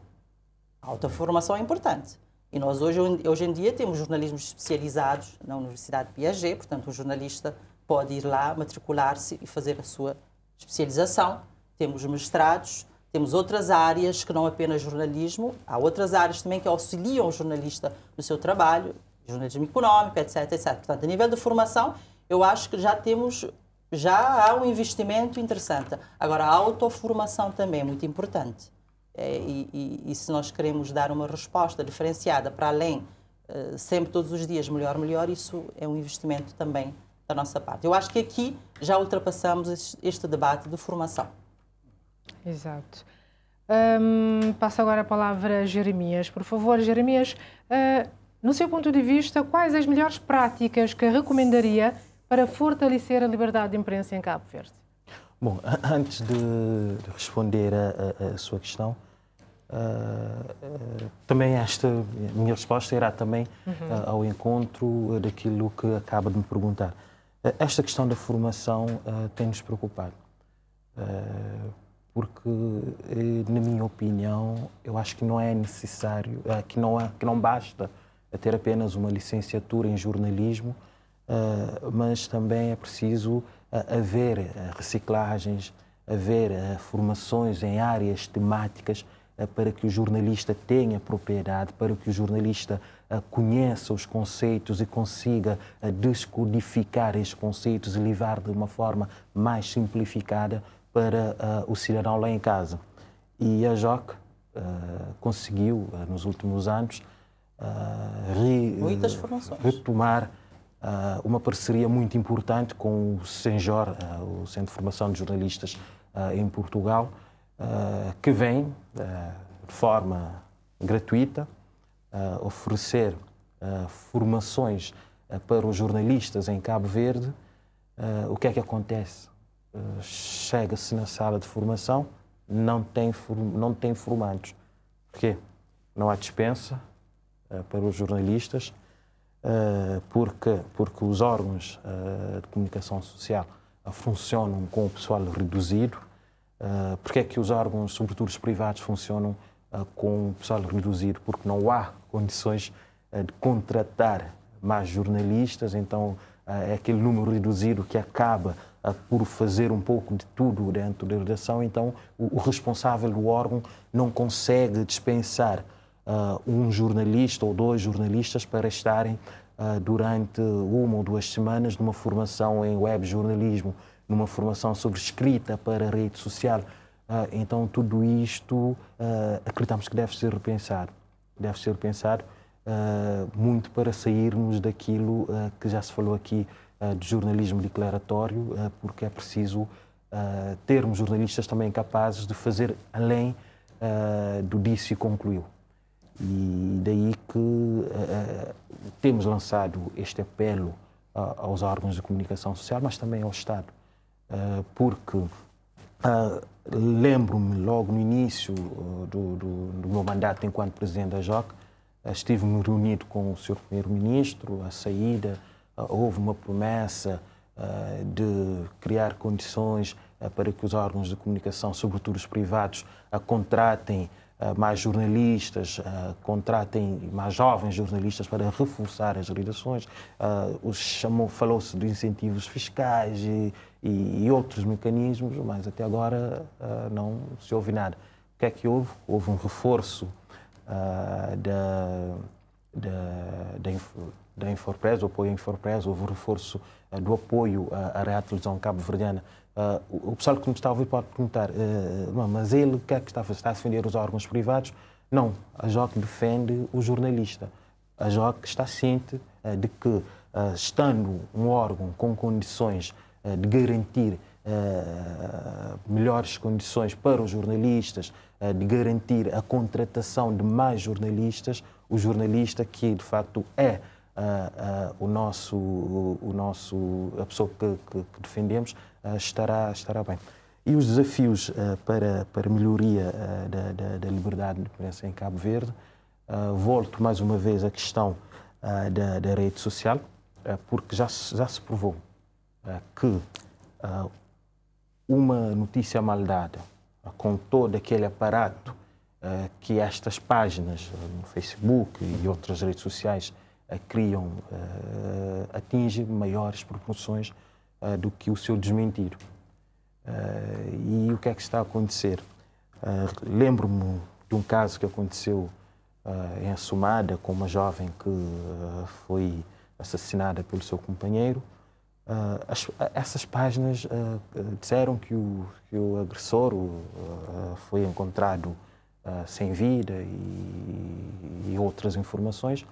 A autoformação é importante. E nós hoje, hoje em dia temos jornalismos especializados na Universidade de Piaget, portanto, o jornalista pode ir lá, matricular-se e fazer a sua especialização. Temos mestrados, temos outras áreas que não apenas jornalismo, há outras áreas também que auxiliam o jornalista no seu trabalho, jornalismo econômico, etc, etc. Portanto, a nível de formação, eu acho que já temos já há um investimento interessante. Agora, a autoformação também é muito importante. É, e, e, e, se nós queremos dar uma resposta diferenciada para além, eh, sempre, todos os dias, melhor, melhor, isso é um investimento também da nossa parte. Eu acho que aqui já ultrapassamos este debate de formação. Exato. Um, passo agora a palavra a Jeremias. Por favor, Jeremias, uh, no seu ponto de vista, quais as melhores práticas que recomendaria para fortalecer a liberdade de imprensa em Cabo Verde? Bom, antes de responder à sua questão, uh, uh, também esta minha resposta irá também uhum. ao encontro daquilo que acaba de me perguntar. Eh, esta questão da formação uh, tem-nos preocupado, uh, porque, na minha opinião, eu acho que não é necessário, uh, que, não é, que não basta ter apenas uma licenciatura em jornalismo, mas também é preciso haver reciclagens, haver formações em áreas temáticas para que o jornalista tenha propriedade, para que o jornalista eh, conheça os conceitos e consiga eh, descodificar esses conceitos e livrar de uma forma mais simplificada para eh, o cidadão lá em casa. E a JOC conseguiu, nos últimos anos, retomar uma parceria muito importante com o CENJOR, o Centro de Formação de Jornalistas em Portugal, que vem de forma gratuita, uh, oferecer uh, formações para os jornalistas em Cabo Verde, o que é que acontece? Chega-se na sala de formação, não tem, não tem formandos. Porquê? Não há dispensa para os jornalistas, porque, porque os órgãos de comunicação social funcionam com o pessoal reduzido. Porque é que os órgãos, sobretudo os privados, funcionam ah, com o pessoal reduzido, porque não há condições ah, de contratar mais jornalistas, então ah, é aquele número reduzido que acaba por fazer um pouco de tudo dentro da redação, então o responsável do órgão não consegue dispensar um jornalista ou dois jornalistas para estarem durante uma ou duas semanas numa formação em web jornalismo, numa formação sobre escrita para a rede social. Ah, então, tudo isto ah, acreditamos que deve ser repensado. Deve ser repensado ah, muito para sairmos daquilo que já se falou aqui de jornalismo declaratório, porque é preciso termos jornalistas também capazes de fazer além do disse e concluiu. E daí que uh, temos lançado este apelo uh, aos órgãos de comunicação social, mas também ao Estado, uh, porque Lembro-me logo no início uh, do, do, do, meu mandato enquanto presidente da JOC, eh, estive-me reunido com o Sr. Primeiro-Ministro, à saída eh, houve uma promessa eh, de criar condições para que os órgãos de comunicação, sobretudo os privados, a contratem eh, mais jornalistas, eh, contratem mais jovens jornalistas para reforçar as redações. Eh, falou-se de incentivos fiscais e, e, e, outros mecanismos, mas até agora não se ouve nada. O que é que houve? Houve um reforço da, da, da da o apoio à Infopress, houve reforço uh, do apoio à, à Rádio Televisão Cabo-Verdiana Uh, o pessoal que me está a ouvir pode perguntar, uh, mas ele o que é que está a fazer? Está a defender os órgãos privados? Não, a JOC defende o jornalista. A JOC está ciente uh, de que, eh, estando um órgão com condições de garantir melhores condições para os jornalistas, de garantir a contratação de mais jornalistas, o jornalista que de facto é uh, uh, o nosso, o, o, nosso, a pessoa que, que, que defendemos estará, estará bem. E os desafios para, para melhoria da, da, da, liberdade de imprensa em Cabo Verde, volto mais uma vez à questão da, da, rede social, porque já já se provou que uma notícia mal dada, com todo aquele aparato que estas páginas no Facebook e outras redes sociais eh, criam, eh, atinge maiores proporções eh, do que o seu desmentir. e o que é que está a acontecer? Lembro-me de um caso que aconteceu em Assumada com uma jovem que foi assassinada pelo seu companheiro. Uh, as, essas páginas uh, disseram que o, que o agressor uh, foi encontrado sem vida e, e outras informações.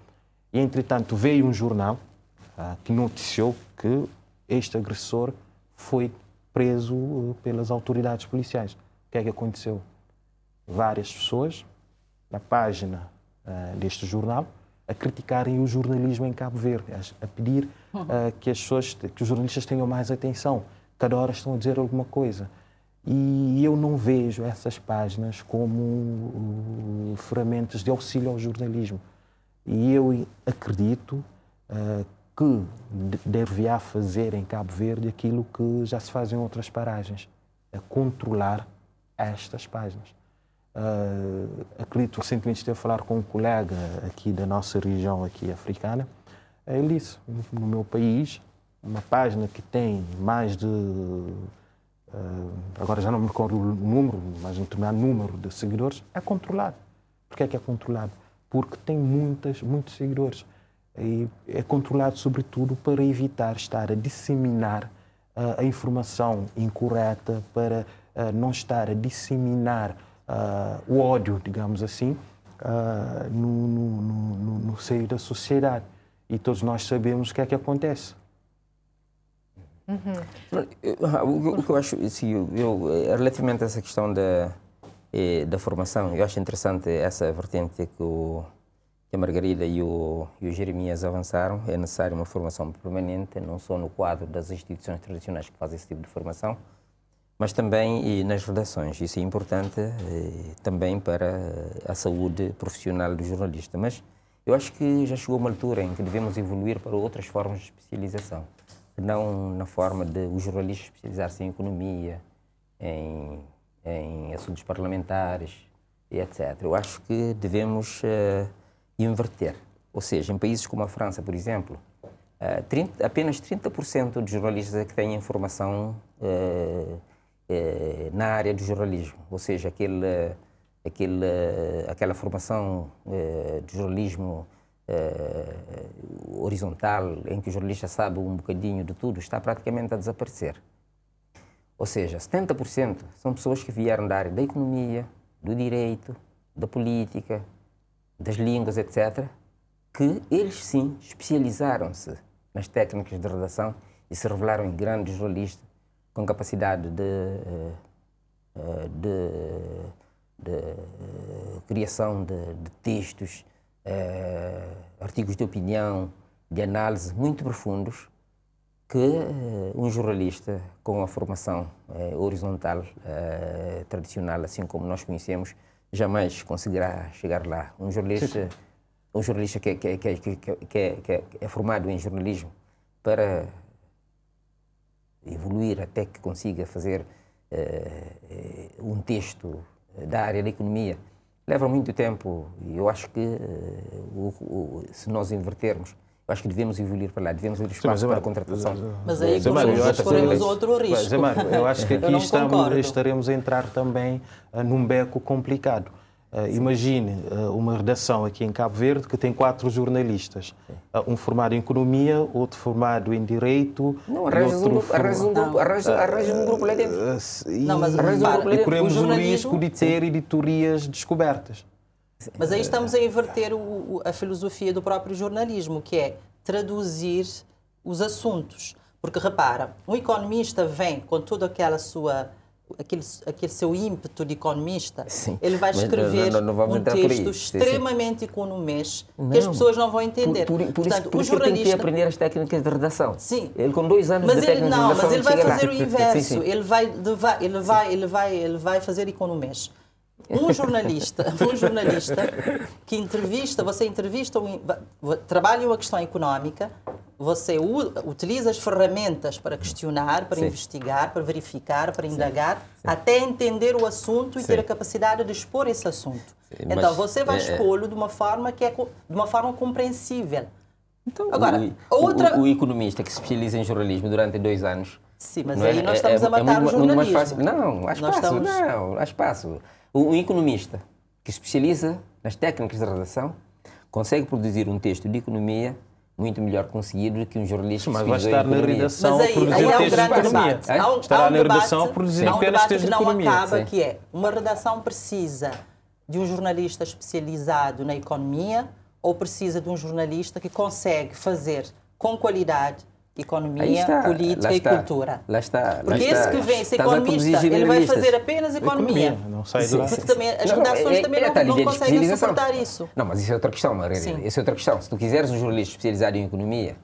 E, entretanto, veio um jornal ah, que noticiou que este agressor foi preso uh, pelas autoridades policiais. O que é que aconteceu? Várias pessoas, na página uh, deste jornal, a criticarem o jornalismo em Cabo Verde, a, a pedir uh, que, as pessoas, que os jornalistas tenham mais atenção. Cada hora estão a dizer alguma coisa. E eu não vejo essas páginas como uh, ferramentas de auxílio ao jornalismo. E eu acredito uh, que deverá fazer em Cabo Verde aquilo que já se faz em outras paragens, a controlar estas páginas. Uh, acredito recentemente esteve a falar com um colega aqui da nossa região aqui africana. Ele disse, no meu país, uma página que tem mais de Uh, agora já não me recordo o número, mas um determinado número de seguidores, é controlado. Porquê é que é controlado? porque tem muitas, muitos seguidores. E é controlado, sobretudo, para evitar estar a disseminar uh, a informação incorreta, para uh, não estar a disseminar uh, o ódio, digamos assim, no, no, no, no seio da sociedade. E todos nós sabemos o que é que acontece. Uhum. Ah, o que eu acho, sim, eu, é relativamente a essa questão da, e, da formação. Eu acho interessante essa vertente que, o, que a Margarida e o, e o Jeremias avançaram. É necessário uma formação permanente, não só no quadro das instituições tradicionais que fazem esse tipo de formação, mas também e nas redações. Isso é importante e, eh, também para eh, a saúde profissional do jornalista. Mas eu acho que já chegou uma altura em que devemos evoluir para outras formas de especialização, não na forma de os jornalistas especializar-se em economia, em em assuntos parlamentares e etc. Eu acho que devemos uh, inverter. Ou seja, em países como a França, por exemplo, uh, eh, 30, apenas 30% de jornalistas é que têm informação uh, na área do jornalismo. Ou seja, aquele, aquele, aquela formação de jornalismo horizontal, em que o jornalista sabe um bocadinho de tudo, está praticamente a desaparecer. Ou seja, 70% são pessoas que vieram da área da economia, do direito, da política, das línguas, etc., que eles sim especializaram-se nas técnicas de redação e se revelaram em grandes jornalistas com capacidade de, eh, eh, de, de eh, criação de, de textos, artigos de opinião, de análise muito profundos que eh, um jornalista com a formação eh, horizontal eh, tradicional, assim como nós conhecemos, jamais conseguirá chegar lá. Um jornalista, um jornalista que, é, que, é, que, é, que, que, que é formado em jornalismo para evoluir até que consiga fazer um texto da área da economia leva muito tempo e eu acho que o, o, se nós invertermos acho que devemos evoluir para lá, devemos abrir espaço Sim, para a contratação. Mas aí corremos outro risco. Mas, Zé eu acho que é aqui estamos, estaremos a entrar também uh, num beco complicado. Uh, imagine uh, uma redação aqui em Cabo Verde que tem quatro jornalistas. Uh, um formado em Economia, outro formado em Direito. Não, arranja um grupo, um um grupo lá dentro. e, não, mas, e corremos o, o risco de ter editorias descobertas. Mas aí é. estamos a inverter o, a filosofia do próprio jornalismo, que é traduzir os assuntos. Porque repara, um economista vem com toda aquela sua aquele, aquele seu ímpeto de economista, sim, ele vai escrever não, não, não um texto extremamente economês que as pessoas não vão entender. Por, por, por isso, por o jornalista... que tem que aprender as técnicas de redação. Sim. Ele com dois anos mas de ele, técnica não, de redação, mas ele, vai fazer lá. o inverso. Ele vai, ele vai, ele vai, ele vai, ele vai fazer economês um jornalista, um jornalista que entrevista, você entrevista, trabalha uma questão económica, você utiliza as ferramentas para questionar, para Sim. investigar, para verificar, para indagar, Sim. até entender o assunto e ter a capacidade de expor esse assunto. então você vai é, é, expô-lo de uma forma que é de uma forma compreensível. Então, Agora, o, outra... o, o economista que se especializa em jornalismo durante dois anos Sim, mas não é? aí é, nós estamos é, a matar é muito, o jornalismo. mais fácil. Não, há espaço. Estamos... Não, há espaço. Um economista que especializa nas técnicas de redação consegue produzir um texto de economia muito melhor conseguido do que um jornalista Mas vai estar na é? redação a produzir aí, textos de economia. Há Estará na redação a produzir apenas textos de economia. acaba, que é uma redação precisa de um jornalista especializado na economia ou precisa de um jornalista que consegue fazer com qualidade Economia, está, política e cultura. Lá está. Porque lá esse que vem ser economista, ele vai fazer apenas economia. economia não sai sim, Porque sim. também as redações é, também é, não, é, não, conseguem suportar isso. Não, mas isso é outra questão, Margarida. Isso é outra questão. Se tu quiseres um jornalista especializado em economia,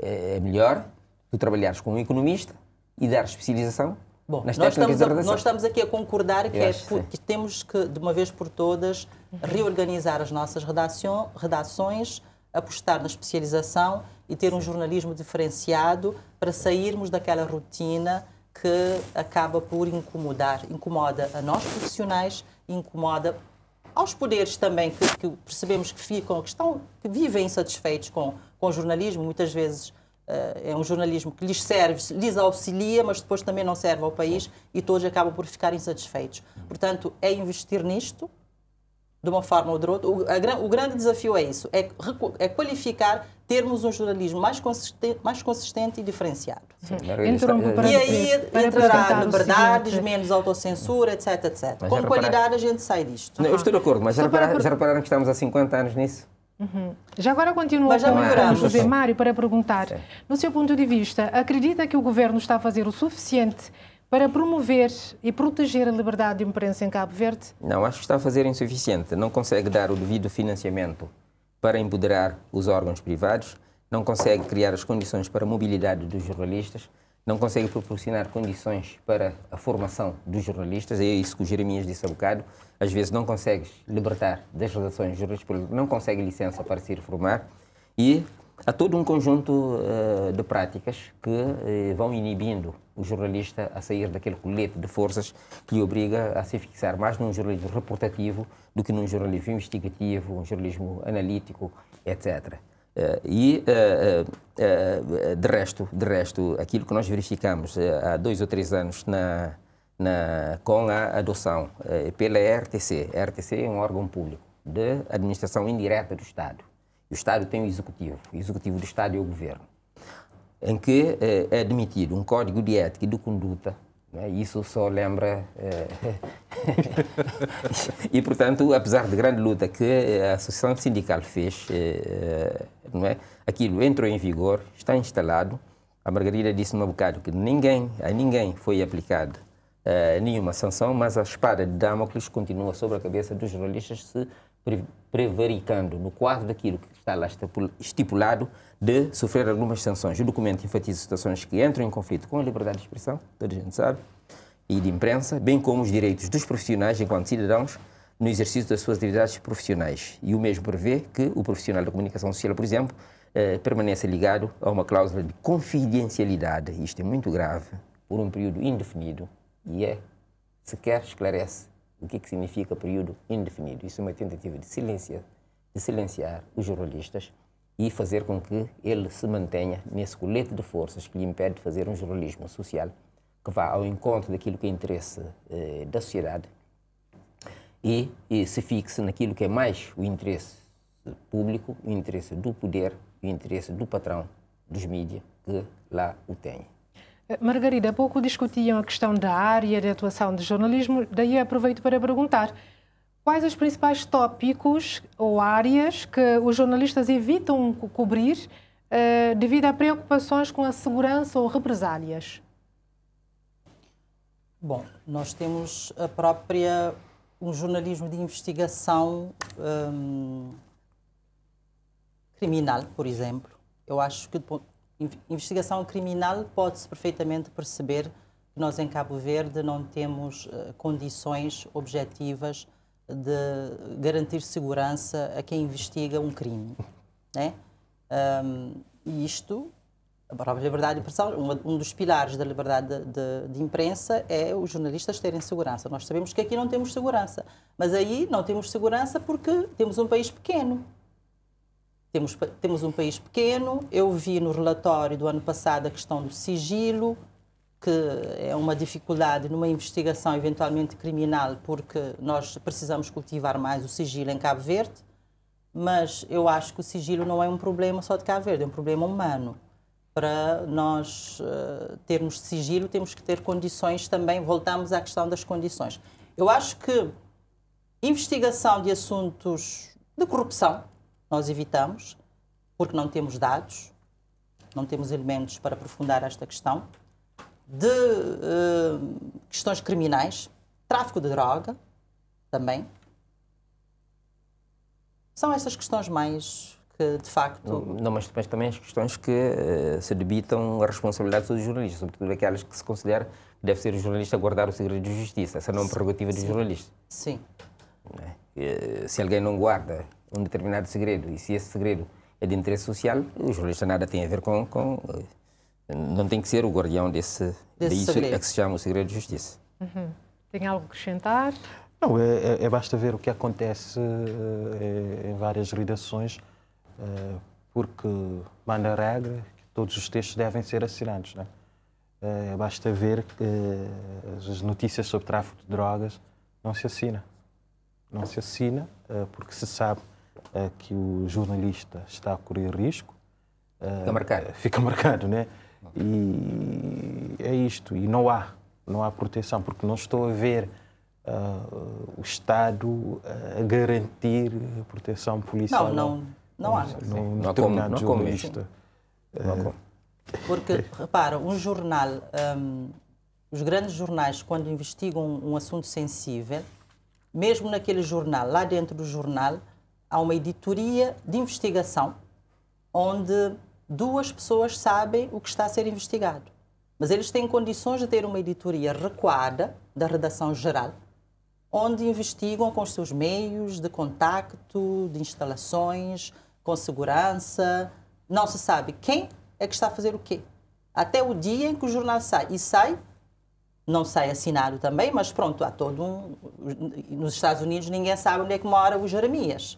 é, é melhor tu trabalhares com um economista e dar especialização Bom, nós estamos, a, nós estamos, aqui a concordar que, é, que, temos que, de uma vez por todas, reorganizar as nossas redação, redações, apostar na especialização e ter um jornalismo diferenciado para sairmos daquela rotina que acaba por incomodar, incomoda a nós profissionais, incomoda aos poderes também que, que percebemos que ficam, que estão, que vivem insatisfeitos com, com o jornalismo, muitas vezes Uh, é um jornalismo que lhes serve, lhes auxilia, mas depois também não serve ao país e todos acabam por ficar insatisfeitos. Portanto, é investir nisto, de uma forma ou de outra. O, a, o grande desafio é isso, é, é qualificar termos um jornalismo mais consistente, mais consistente e diferenciado. Sim. Interrompo é para e aí entrará liberdades, menos autocensura, etc, etc. Mas Com qualidade a gente sai disto. Não, eu estou de acordo, mas já, para... já repararam que estamos há 50 anos nisso? Uhum. Já agora continua Mas já José Mário para perguntar, Sim. no seu ponto de vista, acredita que o governo está a fazer o suficiente para promover e proteger a liberdade de imprensa em Cabo Verde? Não, acho que está a fazer insuficiente. Não consegue dar o devido financiamento para empoderar os órgãos privados, não consegue criar as condições para a mobilidade dos jornalistas, não consegue proporcionar condições para a formação dos jornalistas, é isso que o Jeremias disse há bocado, às vezes não consegues libertar das redações jurídicas, jornalistas, não consegue licença para se ir formar e Há todo um conjunto uh, de práticas que uh, vão inibindo o jornalista a sair daquele colete de forças que obriga a se fixar mais num jornalismo reportativo do que num jornalismo investigativo, um jornalismo analítico, etc. Uh, eh, e, de, resto, de resto, aquilo que nós verificamos há dois ou três anos na, na, com a adoção pela RTC, a RTC é um órgão público de administração indireta do Estado, o Estado tem o executivo, o executivo do Estado é o governo, em que eh, é admitido um código de ética e de conduta. Né? Isso só lembra. Eh, e, portanto, apesar de grande luta que eh, a Associação Sindical fez, eh, eh, não é? aquilo entrou em vigor, está instalado. A Margarida disse-me um bocado que ninguém, a ninguém foi aplicado eh, nenhuma sanção, mas a espada de Damocles continua sobre a cabeça dos jornalistas se prevaricando no quadro daquilo que está lá estipulado, de sofrer algumas sanções. O documento enfatiza situações que entram em conflito com a liberdade de expressão, toda a gente sabe, e de imprensa, bem como os direitos dos profissionais enquanto cidadãos no exercício das suas atividades profissionais. E o mesmo prevê que o profissional da comunicação social, por exemplo, eh, permaneça ligado a uma cláusula de confidencialidade. Isto é muito grave, por um período indefinido, e é sequer esclarece o que, é que significa período indefinido. Isso é uma tentativa de silêncio de silenciar os jornalistas e fazer com que ele se mantenha nesse colete de forças que lhe impede de fazer um jornalismo social que vá ao encontro daquilo que é interesse eh, da sociedade e, e, se fixe naquilo que é mais o interesse público, o interesse do poder, o interesse do patrão dos mídias que lá o tem. Eh, Margarida, há pouco discutiam a questão da área de atuação do jornalismo, daí aproveito para perguntar Quais os principais tópicos ou áreas que os jornalistas evitam cobrir uh, devido a preocupações com a segurança ou represálias? Bom, nós temos a própria um jornalismo de investigação um, criminal, por exemplo. Eu acho que investigação criminal pode-se perfeitamente perceber que nós em Cabo Verde não temos uh, condições objetivas de garantir segurança a quem investiga um crime. Né? Um, e isto, a própria liberdade de expressão, um, dos pilares da liberdade de, de, de, imprensa é os jornalistas terem segurança. Nós sabemos que aqui não temos segurança, mas aí não temos segurança porque temos um país pequeno. Temos, temos um país pequeno, eu vi no relatório do ano passado a questão do sigilo, que é uma dificuldade numa investigação eventualmente criminal, porque nós precisamos cultivar mais o sigilo em Cabo Verde, mas eu acho que o sigilo não é um problema só de Cabo Verde, é um problema humano. Para nós uh, termos sigilo, temos que ter condições também, voltamos à questão das condições. Eu acho que investigação de assuntos de corrupção, nós evitamos, porque não temos dados, não temos elementos para aprofundar esta questão de uh, questões criminais, tráfico de droga também. São estas questões mais que, de facto. Não, mas, mas, também as questões que uh, se debitam a responsabilidade dos jornalistas, sobretudo aquelas que se considera que deve ser o jornalista guardar o segredo de justiça. Essa não é uma prerrogativa do jornalista. Sim. É? se alguém não guarda um determinado segredo e se esse segredo é de interesse social, o jornalista nada tem a ver com, com não tem que ser o guardião desse, desse daí é segredo. é que se chama o segredo de justiça. Uhum. Tem algo a acrescentar? Não, é, é, é basta ver o que acontece é, em várias redações, eh, porque manda a regra que todos os textos devem ser assinados. Né? Eh, é basta ver que as notícias sobre tráfico de drogas não se assina. Não se assina porque se sabe que o jornalista está a correr risco. Fica marcado. Fica marcado, né? E é isto. E não há, não há proteção, porque não estou a ver uh, o Estado a garantir proteção policial. Não, não, não há. No, ah, não há como, não como isto. Porque, repara, um jornal, um, os grandes jornais, quando investigam um assunto sensível, mesmo naquele jornal, lá dentro do jornal, há uma editoria de investigação onde duas pessoas sabem o que está a ser investigado. Mas eles têm condições de ter uma editoria recuada da redação geral, onde investigam com os seus meios de contacto, de instalações, com segurança. Não se sabe quem é que está a fazer o quê. Até o dia em que o jornal sai. E sai, não sai assinado também, mas pronto, há todo um. Nos Estados Unidos ninguém sabe onde é que mora o Jeremias.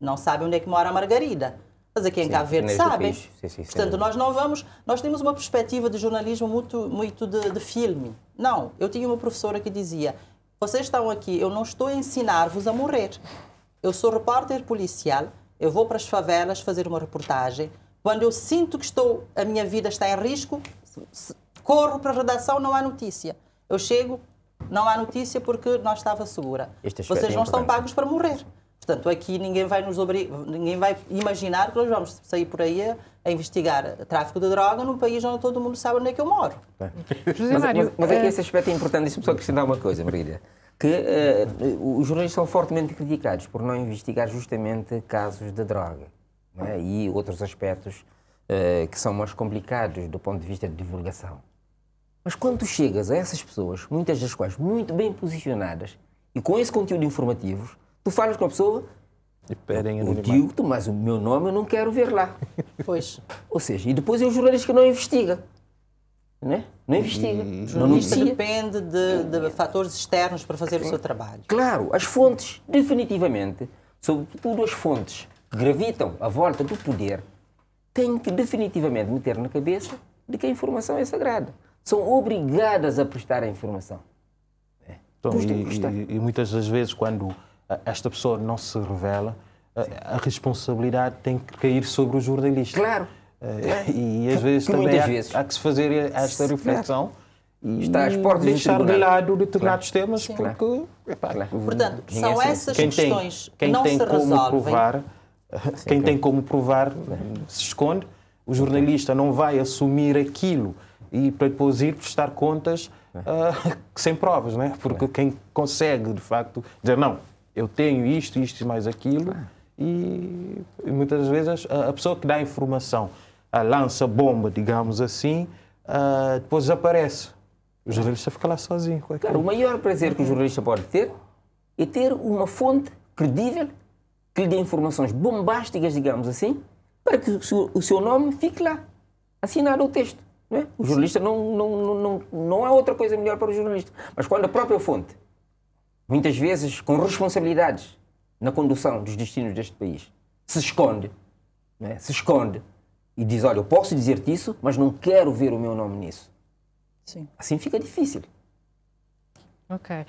Não sabe onde é que mora a Margarida mas aqui em sim, Cabo Verde sabem. Sim, sim, Portanto, nós não vamos. Nós temos uma perspectiva de jornalismo muito, muito de, de, filme. Não, eu tinha uma professora que dizia: vocês estão aqui, eu não estou a ensinar-vos a morrer. Eu sou repórter policial, eu vou para as favelas fazer uma reportagem. Quando eu sinto que estou, a minha vida está em risco, corro para a redação, não há notícia. Eu chego, não há notícia porque não estava segura. Vocês é não estão pagos para morrer. Portanto, aqui ninguém vai nos obrigar, ninguém vai imaginar que nós vamos sair por aí a investigar tráfico de droga num país onde todo mundo sabe onde é que eu moro. É. José mas, Mário, mas, mas é eh, que esse aspecto é importante, deixa-me só acrescentar uma coisa, Marília que uh, os jornalistas são fortemente criticados por não investigar justamente casos de droga é? e outros aspectos uh, que são mais complicados do ponto de vista de divulgação. Mas quando tu chegas a essas pessoas, muitas das quais muito bem posicionadas e com esse conteúdo informativo, Tu falas com a pessoa. E pedem o digo, mas o meu nome eu não quero ver lá. Pois. Ou seja, e depois é o jornalista que não investiga. Né? Não investiga. E, hum. o depende de, de, fatores externos para fazer o seu trabalho. Claro, as fontes, definitivamente, sobretudo as fontes que gravitam à volta do poder, têm que definitivamente meter na cabeça de que a informação é sagrada. São obrigadas a prestar a informação. É, então, e, e, e muitas das vezes quando esta pessoa não se revela, a responsabilidade tem que cair sobre o jornalista. Claro. Eh, e às vezes que, também há, vezes. há, que se fazer esta reflexão. Claro está às deixar de lado determinados claro. temas Sim. porque epá, claro. portanto é são essas questões que não tem se como resolvem. provar Sim, quem tem como provar né, se esconde o jornalista não vai assumir aquilo e para depois ir prestar contas uh, sem provas, né? porque quem consegue de facto dizer não, eu tenho isto, isto e mais aquilo. E muitas vezes a, a pessoa que dá a informação a lança bomba, digamos assim, uh, depois desaparece. O jornalista fica lá sozinho. claro, o maior prazer que o jornalista pode ter é ter uma fonte credível que lhe dê informações bombásticas, digamos assim, para que o seu nome fique lá, assinado o texto. Não é? O jornalista não, não, não, não, não há outra coisa melhor para o jornalista. Mas quando a própria fonte muitas vezes com responsabilidades na condução dos destinos deste país, se esconde, né? se esconde e diz: Olha, eu posso dizer-te isso, mas não quero ver o meu nome nisso. Sim. Assim fica difícil. Ok. Uh,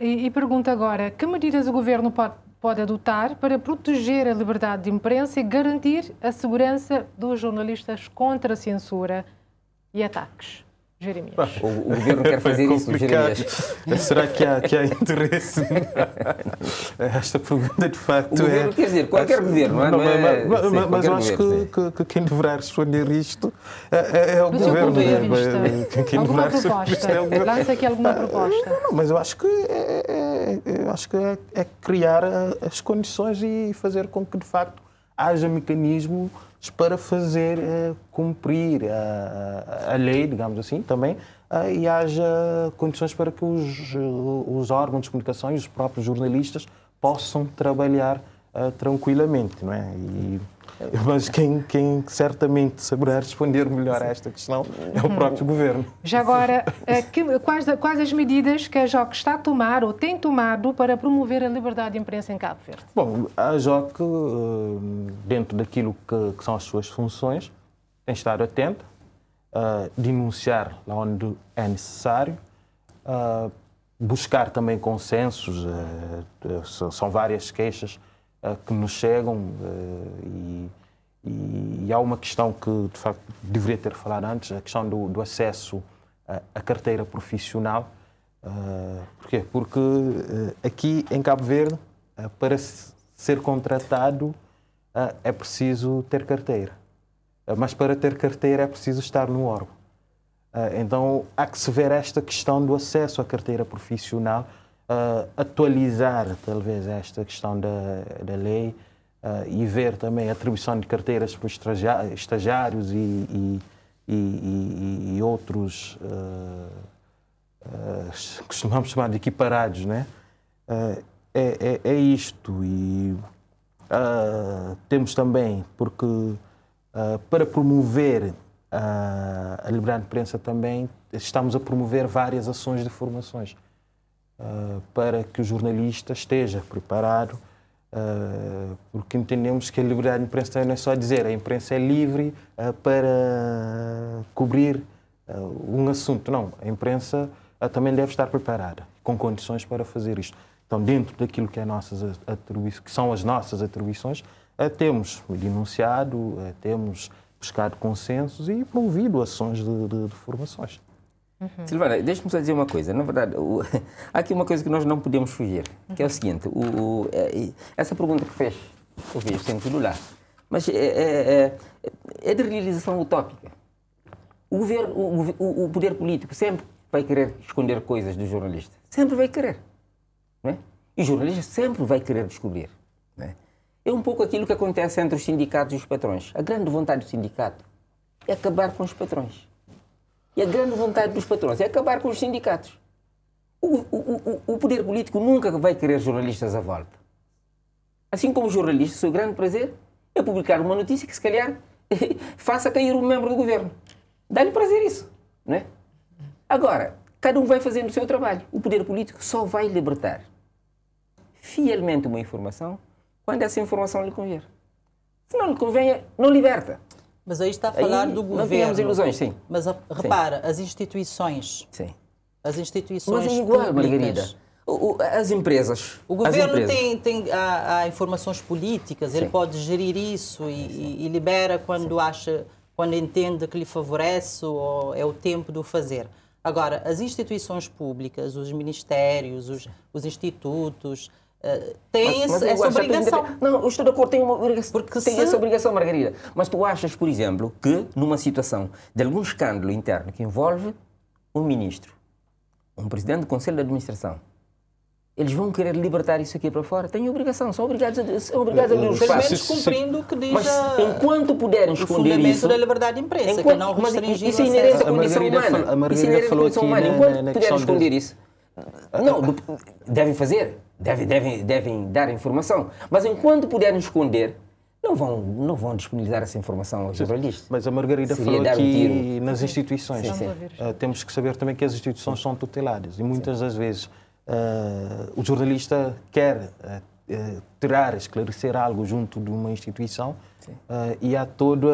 e, e pergunta agora: que medidas o governo pode, pode adotar para proteger a liberdade de imprensa e garantir a segurança dos jornalistas contra a censura e ataques? Jeremias. Bah, o, o, governo quer fazer isso, Jeremias. Será que há, que há interesse? Esta pergunta, de facto, o governo, é... Quer dizer, qualquer acho, governo, não, é? Mas, é mas, mas eu acho que, que, quem deverá responder isto é, é, é o do governo. É? Vista, eh, quem deverá proposta? É o... Lança aqui alguma ah, proposta. Não, mas eu acho que, é, eu acho que é criar eh, as condições e fazer com que, de facto, haja mecanismo para fazer uh, cumprir a, a, lei, digamos assim, também, uh, e haja condições para que os, os órgãos de comunicação e os próprios jornalistas possam trabalhar uh, tranquilamente, não é? E, Mas quem, quem certamente saberá responder melhor a esta questão é o próprio governo. Já agora, eh, que, quais, quais as medidas que a JOC está a tomar ou tem tomado para promover a liberdade de imprensa em Cabo Verde? Bom, a JOC, eh, dentro daquilo que, que são as suas funções, tem estado atenta, eh, denunciar lá onde é necessário, buscar também consensos, são várias queixas eh, que nos chegam eh, e, e, e, há uma questão que, de facto, deveria ter falado antes, a questão do, do acesso à carteira profissional. Eh, porquê? Porque aqui em Cabo Verde, para ser contratado, é preciso ter carteira. Mas para ter carteira é preciso estar no órgão. Então há que se ver esta questão do acesso à carteira profissional uh, atualizar talvez esta questão da, da lei uh, e ver também a atribuição de carteiras para os estagiários e, e, e, e outros, uh, costumamos chamar de equiparados, né? é, é, é isto e temos também, porque para promover a liberdade de imprensa também estamos a promover várias ações de formações uh, para que o jornalista esteja preparado, uh, porque entendemos que a liberdade de imprensa não é só dizer, a imprensa é livre ah, para cobrir um assunto. Não, a imprensa também deve estar preparada, com condições para fazer isto. Então, dentro daquilo que, é nossas que são as nossas atribuições, temos denunciado, temos buscado consensos e promovido ações de, de, de formações. Uhum. Silvana, deixe-me só dizer uma coisa. Na verdade, o, há aqui uma coisa que nós não podemos fugir, que é o uhum. seguinte: o, o, é, essa pergunta que fez, eu vejo sem tudo lá, mas é, é, é, é, de realização utópica. O, governo, o, o, poder político sempre vai querer esconder coisas do jornalista. Sempre vai querer. Não é? E o jornalista sempre vai querer descobrir. Não é? é um pouco aquilo que acontece entre os sindicatos e os patrões. A grande vontade do sindicato é acabar com os patrões. E a grande vontade dos patrões é acabar com os sindicatos. O, o, o, poder político nunca vai querer jornalistas à volta. Assim como jornalista, o seu grande prazer é publicar uma notícia que, se calhar, faça cair um membro do governo. Dá-lhe prazer isso, não é? Agora, cada um vai fazendo o seu trabalho. O poder político só vai libertar fielmente uma informação quando essa informação lhe convier. Se não lhe convém, não liberta. Mas aí está a falar aí do governo. Não tínhamos ilusões, sim. Mas ah, repara, sim. as instituições. Sim. As instituições. Mas é igual, públicas, Margarida. O, o, as empresas. O governo empresas. tem, tem há, há informações políticas, sim. ele pode gerir isso e, é, e, e libera quando sim. acha, quando entende que lhe favorece ou é o tempo de o fazer. Agora, as instituições públicas, os ministérios, os, os institutos, tem mas, mas essa, obrigação. Não, eu estou de acordo, tem, uma obrigação, Porque tem se... essa obrigação, Margarida. Mas tu achas, por exemplo, que numa situação de algum escândalo interno que envolve um ministro, um presidente do Conselho de Administração, eles vão querer libertar isso aqui para fora. Têm obrigação, são obrigados a, são obrigados a abrir os cumprindo o que diz mas, a... enquanto puderem esconder isso... da liberdade de imprensa, é enquanto, que não restringir Isso é, é inerente à condição humana. Isso é inerente Enquanto puderem esconder isso... Não, devem fazer devem, devem, devem dar informação. Mas enquanto puderem esconder, não vão, não vão disponibilizar essa informação aos jornalistas. Mas a Margarida Seria falou aqui um nas instituições. Sim, sim. Uh, temos que saber também que as instituições são tuteladas e muitas das vezes uh, o jornalista quer uh, tirar, esclarecer algo junto de uma instituição e há todo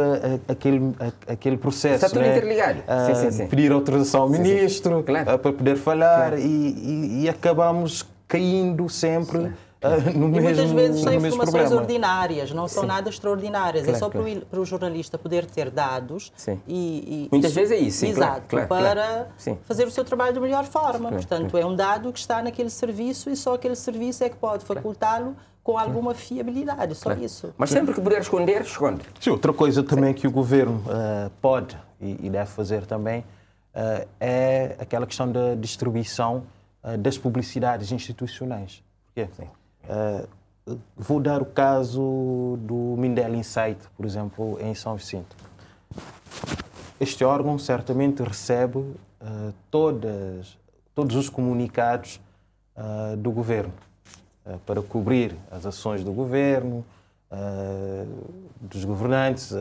aquele, aquele processo. Está tudo né? interligado. sim, sim, sim. Pedir autorização ao ministro claro. para poder falar claro. e, e, e acabamos caindo sempre. Sim. Uh, no e mesmo, muitas vezes são informações problema. ordinárias, não são Sim. nada extraordinárias. É claro, é só claro. para o jornalista poder ter dados Sim. e, e muitas vezes é isso, exato, claro, para fazer o seu trabalho da melhor forma. Portanto, é um dado que está naquele serviço e só aquele serviço é que pode facultá-lo com alguma fiabilidade, só isso. Mas sempre que puder esconder, esconde. Sim, outra coisa também que o governo uh, pode e, e, deve fazer também uh, é aquela questão da distribuição eh, das publicidades institucionais. Porque, uh, vou dar o caso do Mindel Insight, por exemplo, em São Vicente. Este órgão certamente recebe uh, todas, todos os comunicados do governo para cobrir as ações do governo, dos governantes,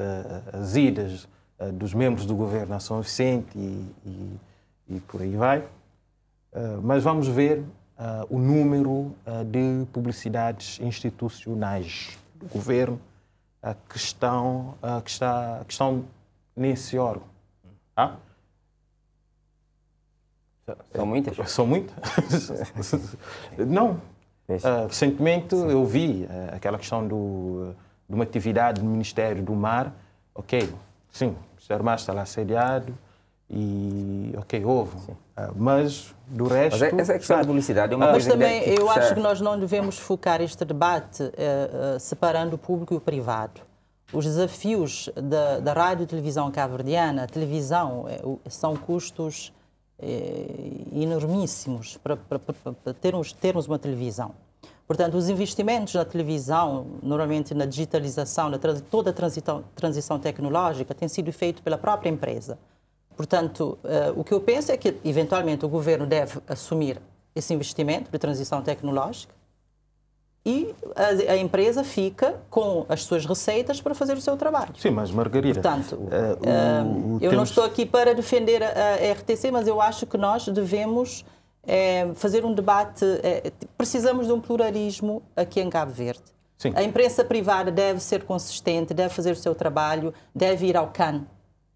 as idas dos membros do governo a São Vicente e, e, e por aí vai. Eh, mas vamos ver uh, o número uh, de publicidades institucionais do governo que, estão, que, está, que estão nesse órgão. Tá? São muitas? São muitas. Não. recentemente eu vi aquela questão do, de uma atividade do Ministério do Mar. Ok, sim, o Ministério do Mar está lá sediado e ok, houve. Uh, ah, mas do resto. Mas é, essa é questão sabe, publicidade é uma ah, Mas também que eu acho que nós não devemos focar este debate uh, uh, separando o público e o privado. Os desafios da, da rádio e televisão cabo-verdiana, televisão, eh, são custos enormíssimos para, para, para termos, termos uma televisão. Portanto, os investimentos na televisão, normalmente na digitalização, na toda a transição, transição tecnológica, têm sido feitos pela própria empresa. Portanto, eh, o que eu penso é que, eventualmente, o governo deve assumir esse investimento de transição tecnológica e a, a, empresa fica com as suas receitas para fazer o seu trabalho. Sim, mas Margarida. Portanto, uh, o, o eh, eu temos... não estou aqui para defender a, a, RTC, mas eu acho que nós devemos é, fazer um debate. É, precisamos de um pluralismo aqui em Cabo Verde. Sim. A imprensa privada deve ser consistente, deve fazer o seu trabalho, deve ir ao CAN,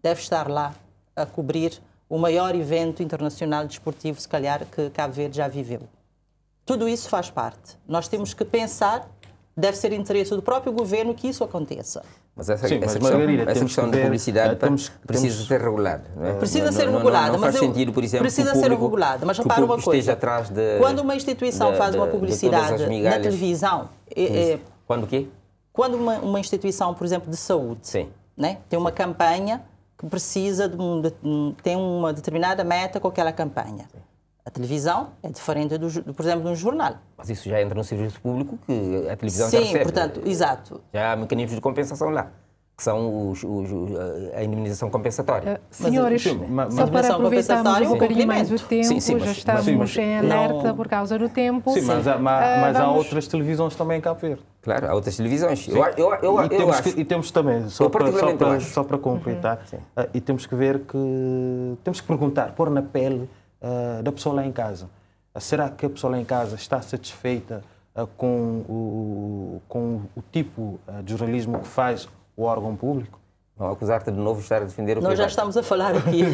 deve estar lá a cobrir o maior evento internacional desportivo, se calhar, que Cabo Verde já viveu. Tudo isso faz parte. Nós temos que pensar, deve ser interesse do próprio governo que isso aconteça. Mas essa, Sim, essa mas questão, Margarida, essa questão da publicidade eh, temos, precisa temos, ser regulada. É? Precisa não, ser regulada. Não, não, faz mas sentido, por exemplo, precisa público, ser regulada. Mas repara uma coisa: atrás de, quando uma instituição de, faz uma publicidade na televisão. É, é, quando o quê? Quando uma, uma, instituição, por exemplo, de saúde né, tem uma campanha que precisa de, de, tem uma determinada meta com aquela campanha. A televisão é diferente, do, por exemplo, de um jornal. Mas isso já entra no serviço público que a televisão Sim, já recebe. Sim, portanto, exato. Já há mecanismos de compensação lá que são os, os, eh, a indemnização compensatória. Uh, senhores, eh, sim, mas, só para aproveitarmos é um bocadinho mais o tempo, sim, sim, já mas, estamos mas, em alerta não... por causa do tempo. Sim, mas, há, mas, uh, vamos... há outras televisões também em Cabo Verde. Claro, há outras televisões. Eu, eu, eu, e, temos que, e, temos também, só para, só para, só para completar, uhum. uh, e temos que ver que... Temos que perguntar, pôr na pele ah, da pessoa lá em casa. será que a pessoa lá em casa está satisfeita com, o, com o tipo de jornalismo que faz o órgão público. Não acusar-te de novo estar a defender o Nós privado. já estamos a falar aqui.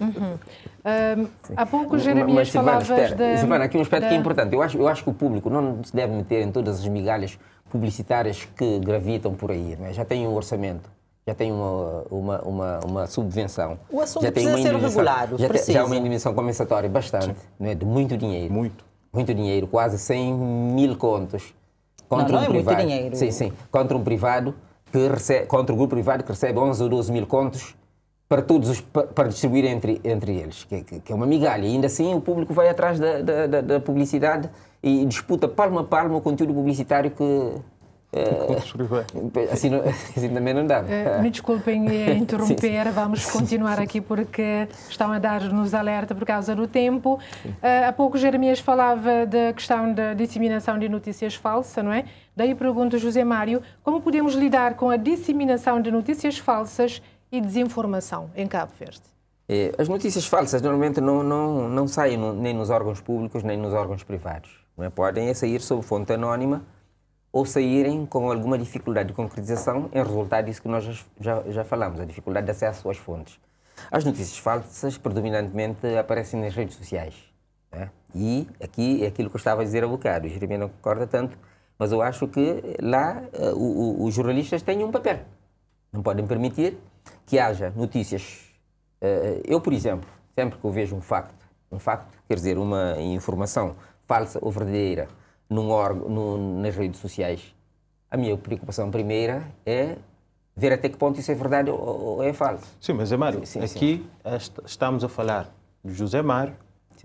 uhum. um, hum. há pouco, Jeremias, mas, Silvana, falavas espera, de... Silvana, aqui um aspecto de... que é importante. Eu acho, eu acho que o público não se deve meter em todas as migalhas publicitárias que gravitam por aí. Né? Já tem um orçamento já tem uma, uma, uma, uma, subvenção. O assunto já tem precisa ser regulado. Já, é precisa. uma indemnização compensatória bastante, não é? de muito dinheiro. Muito. Muito dinheiro, quase 100 mil contos contra não, um é privado. muito dinheiro. Sim, sim. Contra um privado que recebe, contra o grupo privado que recebe 11 ou 12 mil contos para todos os, para distribuir entre, entre eles, que, é, que, que é uma migalha. E ainda assim o público vai atrás da, da, da, da publicidade e disputa palmo a palmo o conteúdo publicitário que, Uh, assim, não, assim, também não dá. Uh, me desculpem interromper, sim, sim. vamos continuar aqui porque estão a dar-nos alerta por causa do tempo. Uh, há pouco Jeremias falava da questão da disseminação de notícias falsas, não é? Daí pergunto, José Mário, como podemos lidar com a disseminação de notícias falsas e desinformação em Cabo Verde? As notícias falsas normalmente não, não, não saem nem nos órgãos públicos nem nos órgãos privados. Não é? Podem sair sob fonte anónima ou saírem com alguma dificuldade de concretização em resultado disso que nós já, já falamos, a dificuldade de acesso às fontes. As notícias falsas predominantemente aparecem nas redes sociais. Né? E aqui é aquilo que eu estava a dizer há bocado, o Jeremias não concorda tanto, mas eu acho que lá uh, o, o, os jornalistas têm um papel. Não podem permitir que haja notícias. Uh, eu, por exemplo, sempre que eu vejo um facto, um facto, quer dizer, uma informação falsa ou verdadeira, num órgão, num, nas redes sociais, a minha preocupação primeira é ver até que ponto isso é verdade ou, ou é falso. Sim, mas é Mário, sim, sim, aqui sim. estamos a falar de José Mário,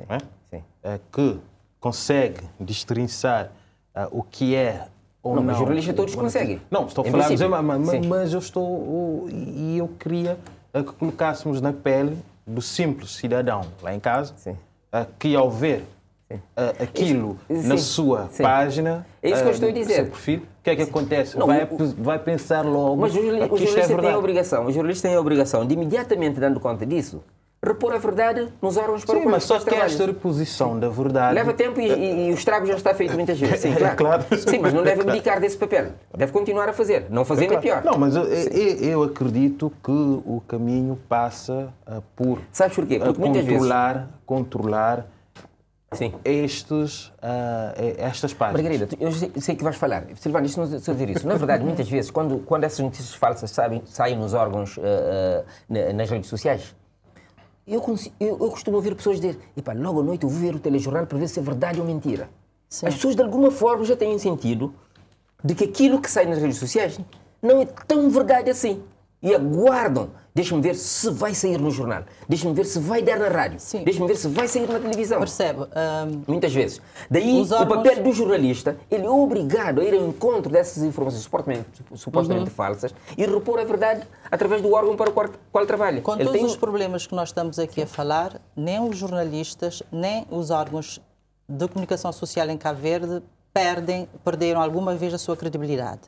é? É, que consegue destrinçar uh, o que é ou não. não. Os jornalistas todos conseguem. Não, estou a falar de José Mário, mas, mas eu estou. E eu queria ah, que colocássemos na pele do simples cidadão lá em casa, uh, que ao ver ah, aquilo isso, na sim, sua sim. página, é isso que eu ah, estou a dizer. seu perfil, o que é que acontece? Não, vai, o, vai pensar logo. Mas o, o jornalista é tem a obrigação, o jornalista tem a obrigação de imediatamente dando conta disso, repor a verdade nos órgãos para Sim, mas só que é esta reposição da verdade... Leva tempo e, e, e, o estrago já está feito muitas vezes. Sim, é claro. É claro. Sim, mas não deve abdicar desse papel. Deve continuar a fazer. Não fazer é, claro. é pior. Não, mas eu, eu, acredito que o caminho passa por... Sabes porquê? Porque muitas controlar, vezes... Controlar Sim. Estes, uh, estas páginas. Margarida, eu sei que vais falar. Silvano, isto não é dizer isso. Na verdade, muitas vezes, quando, quando essas notícias falsas sabem, saem nos órgãos, uh, uh, nas redes sociais, eu, eu, eu, costumo ouvir pessoas dizer: Epá, logo à noite eu vou ver o telejornal para ver se é verdade ou mentira. Sim. As pessoas, de alguma forma, já têm sentido de que aquilo que sai nas redes sociais não é tão verdade assim e aguardam. Deixa-me ver se vai sair no jornal. Deixa-me ver se vai dar na rádio. Deixa-me ver se vai sair na televisão. Percebe? Um, Muitas vezes. Daí, órgãos... o papel do jornalista, ele é obrigado a ir ao encontro dessas informações supostamente, supostamente uhum. falsas e repor a verdade através do órgão para o qual, qual trabalha. Com ele todos tem... os problemas que nós estamos aqui a falar, nem os jornalistas, nem os órgãos de comunicação social em Cabo Verde perdem, perderam alguma vez a sua credibilidade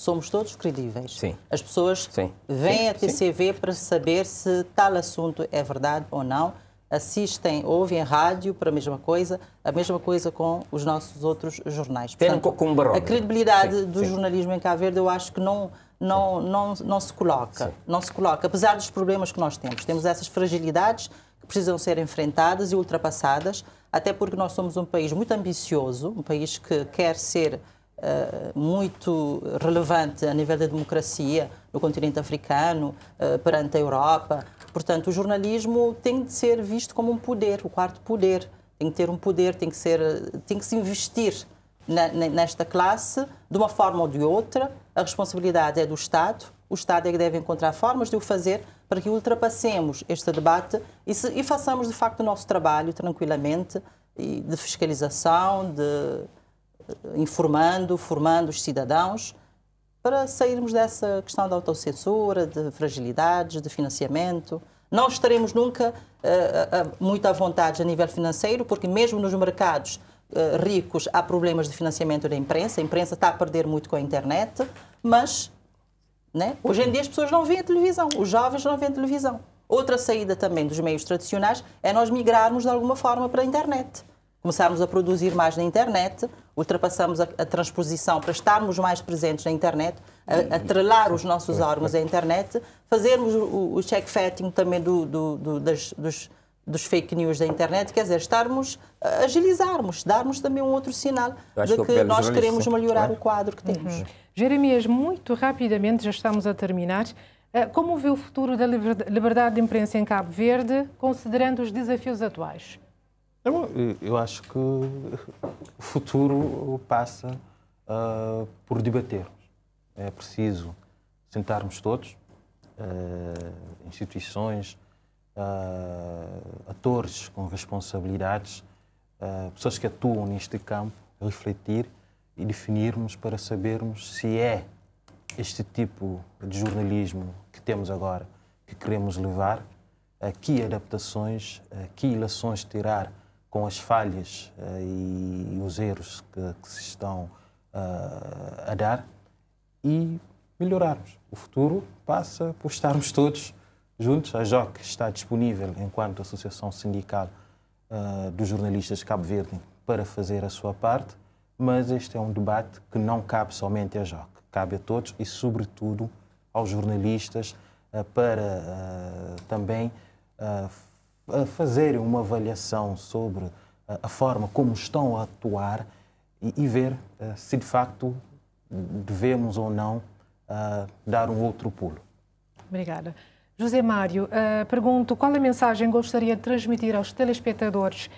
somos todos credíveis. Sim. As pessoas Sim. vêm à TCV Sim. para saber se tal assunto é verdade ou não, assistem, ouvem a rádio para a mesma coisa, a mesma coisa com os nossos outros jornais. Portanto, A credibilidade do jornalismo em Cá Verde eu acho que não não não não se coloca, não se coloca, apesar dos problemas que nós temos. Temos essas fragilidades que precisam ser enfrentadas e ultrapassadas, até porque nós somos um país muito ambicioso, um país que quer ser eh, muito relevante a nível da democracia no continente africano, eh, perante a Europa. Portanto, o jornalismo tem de ser visto como um poder, o quarto poder. Tem que ter um poder, tem que, ser, tem que se investir nesta classe, de uma forma ou de outra. A responsabilidade é do Estado. O Estado é que deve encontrar formas de o fazer para que ultrapassemos este debate e, se, e façamos, de facto, o nosso trabalho tranquilamente, de fiscalização, de, informando, formando os cidadãos para sairmos dessa questão da autocensura, de fragilidades, de financiamento. Não estaremos nunca uh, uh, muito à vontade a nível financeiro, porque mesmo nos mercados uh, ricos há problemas de financiamento da imprensa. A imprensa está a perder muito com a internet, mas né, hoje em dia as pessoas não veem a televisão, os jovens não veem a televisão. Outra saída também dos meios tradicionais é nós migrarmos de alguma forma para a internet. Começarmos a produzir mais na internet, ultrapassamos a, a transposição para estarmos mais presentes na internet, a, atrelar os nossos órgãos à internet, fazermos o, o check-fatting também do, do, do, das, dos, dos fake news da internet, quer dizer, estarmos, agilizarmos, darmos também um outro sinal de que, que nós queremos melhorar é? o quadro que temos. Uhum. Jeremias, muito rapidamente, já estamos a terminar. Eh, como vê o futuro da liberdade de imprensa em Cabo Verde, considerando os desafios atuais? É eu, eu acho que o futuro passa uh, por debatermos. É preciso sentarmos todos, uh, instituições, uh, atores com responsabilidades, pessoas que atuam neste campo, refletir e definirmos para sabermos se é este tipo de jornalismo que temos agora, que queremos levar, a que adaptações, a que ilações tirar com as falhas eh, e, e, os erros que, que se estão eh, a dar e melhorarmos. O futuro passa por estarmos todos juntos. A JOC está disponível enquanto Associação Sindical uh, dos Jornalistas de Cabo Verde para fazer a sua parte, mas este é um debate que não cabe somente à JOC, cabe a todos e, sobretudo, aos jornalistas uh, para uh, também a fazer uma avaliação sobre eh, a forma como estão a atuar e, e ver eh, se de facto devemos ou não eh, dar um outro pulo. Obrigada. José Mário, pergunto qual a mensagem gostaria de transmitir aos telespectadores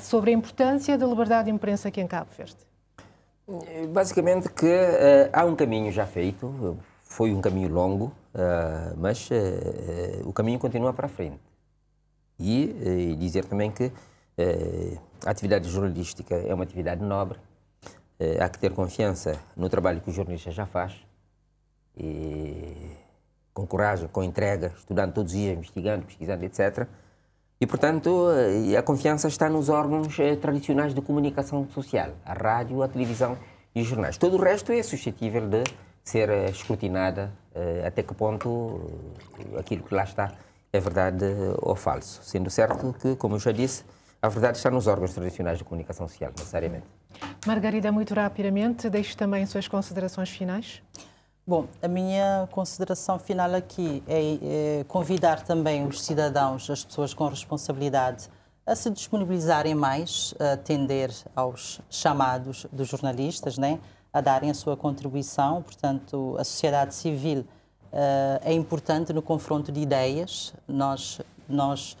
sobre a importância da liberdade de imprensa aqui em Cabo Verde? Basicamente que uh, há um caminho já feito, foi um caminho longo, uh, mas uh, o caminho continua para a frente. E, e eh, dizer também que eh, a atividade jornalística é uma atividade nobre, eh, há que ter confiança no trabalho que o jornalista já faz, e, com coragem, com entrega, estudando todos os dias, investigando, pesquisando, etc. E, portanto, a confiança está nos órgãos tradicionais de comunicação social, a rádio, a televisão e os jornais. Todo o resto é suscetível de ser escrutinada até que ponto aquilo que lá está é verdade ou falso. Sendo certo que, como eu já disse, a verdade está nos órgãos tradicionais de comunicação social, necessariamente. Margarida, muito rapidamente, deixe também suas considerações finais. Bom, a minha consideração final aqui é, é, convidar também os cidadãos, as pessoas com responsabilidade, a se disponibilizarem mais, a atender aos chamados dos jornalistas, né? a darem a sua contribuição. Portanto, a sociedade civil eh, é importante no confronto de ideias. Nós, nós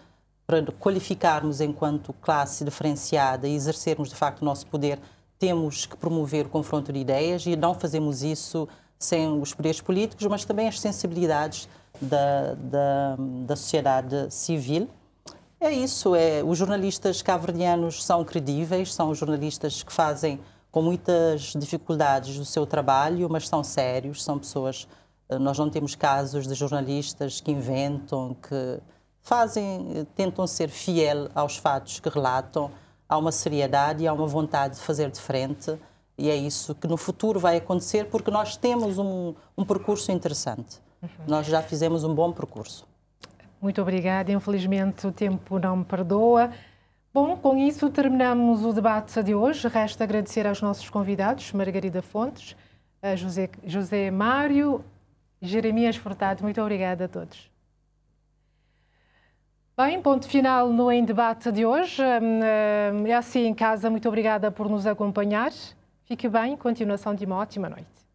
para qualificarmos enquanto classe diferenciada e exercermos de facto o nosso poder, temos que promover o confronto de ideias e não fazemos isso sem os poderes políticos, mas também as sensibilidades da, da, da sociedade civil. É isso, é, os jornalistas caverdianos são credíveis, são os jornalistas que fazem com muitas dificuldades o seu trabalho, mas são sérios, são pessoas eh, nós não temos casos de jornalistas que inventam, que fazem, eh, tentam ser fiel aos fatos que relatam. Há uma seriedade e há uma vontade de fazer de frente. E é isso que no futuro vai acontecer, porque nós temos um, um percurso interessante. Uhum. Nós já fizemos um bom percurso. Muito obrigada. Infelizmente o tempo não me perdoa. Bom, com isso terminamos o debate de hoje. Resta agradecer aos nossos convidados, Margarida Fontes, José, José Mário, Jeremias Furtado, muito obrigada a todos. Bem, ponto final no Em Debate de hoje. Hum, hum, é assim em casa, muito obrigada por nos acompanhar. Fique bem, continuação de uma ótima noite.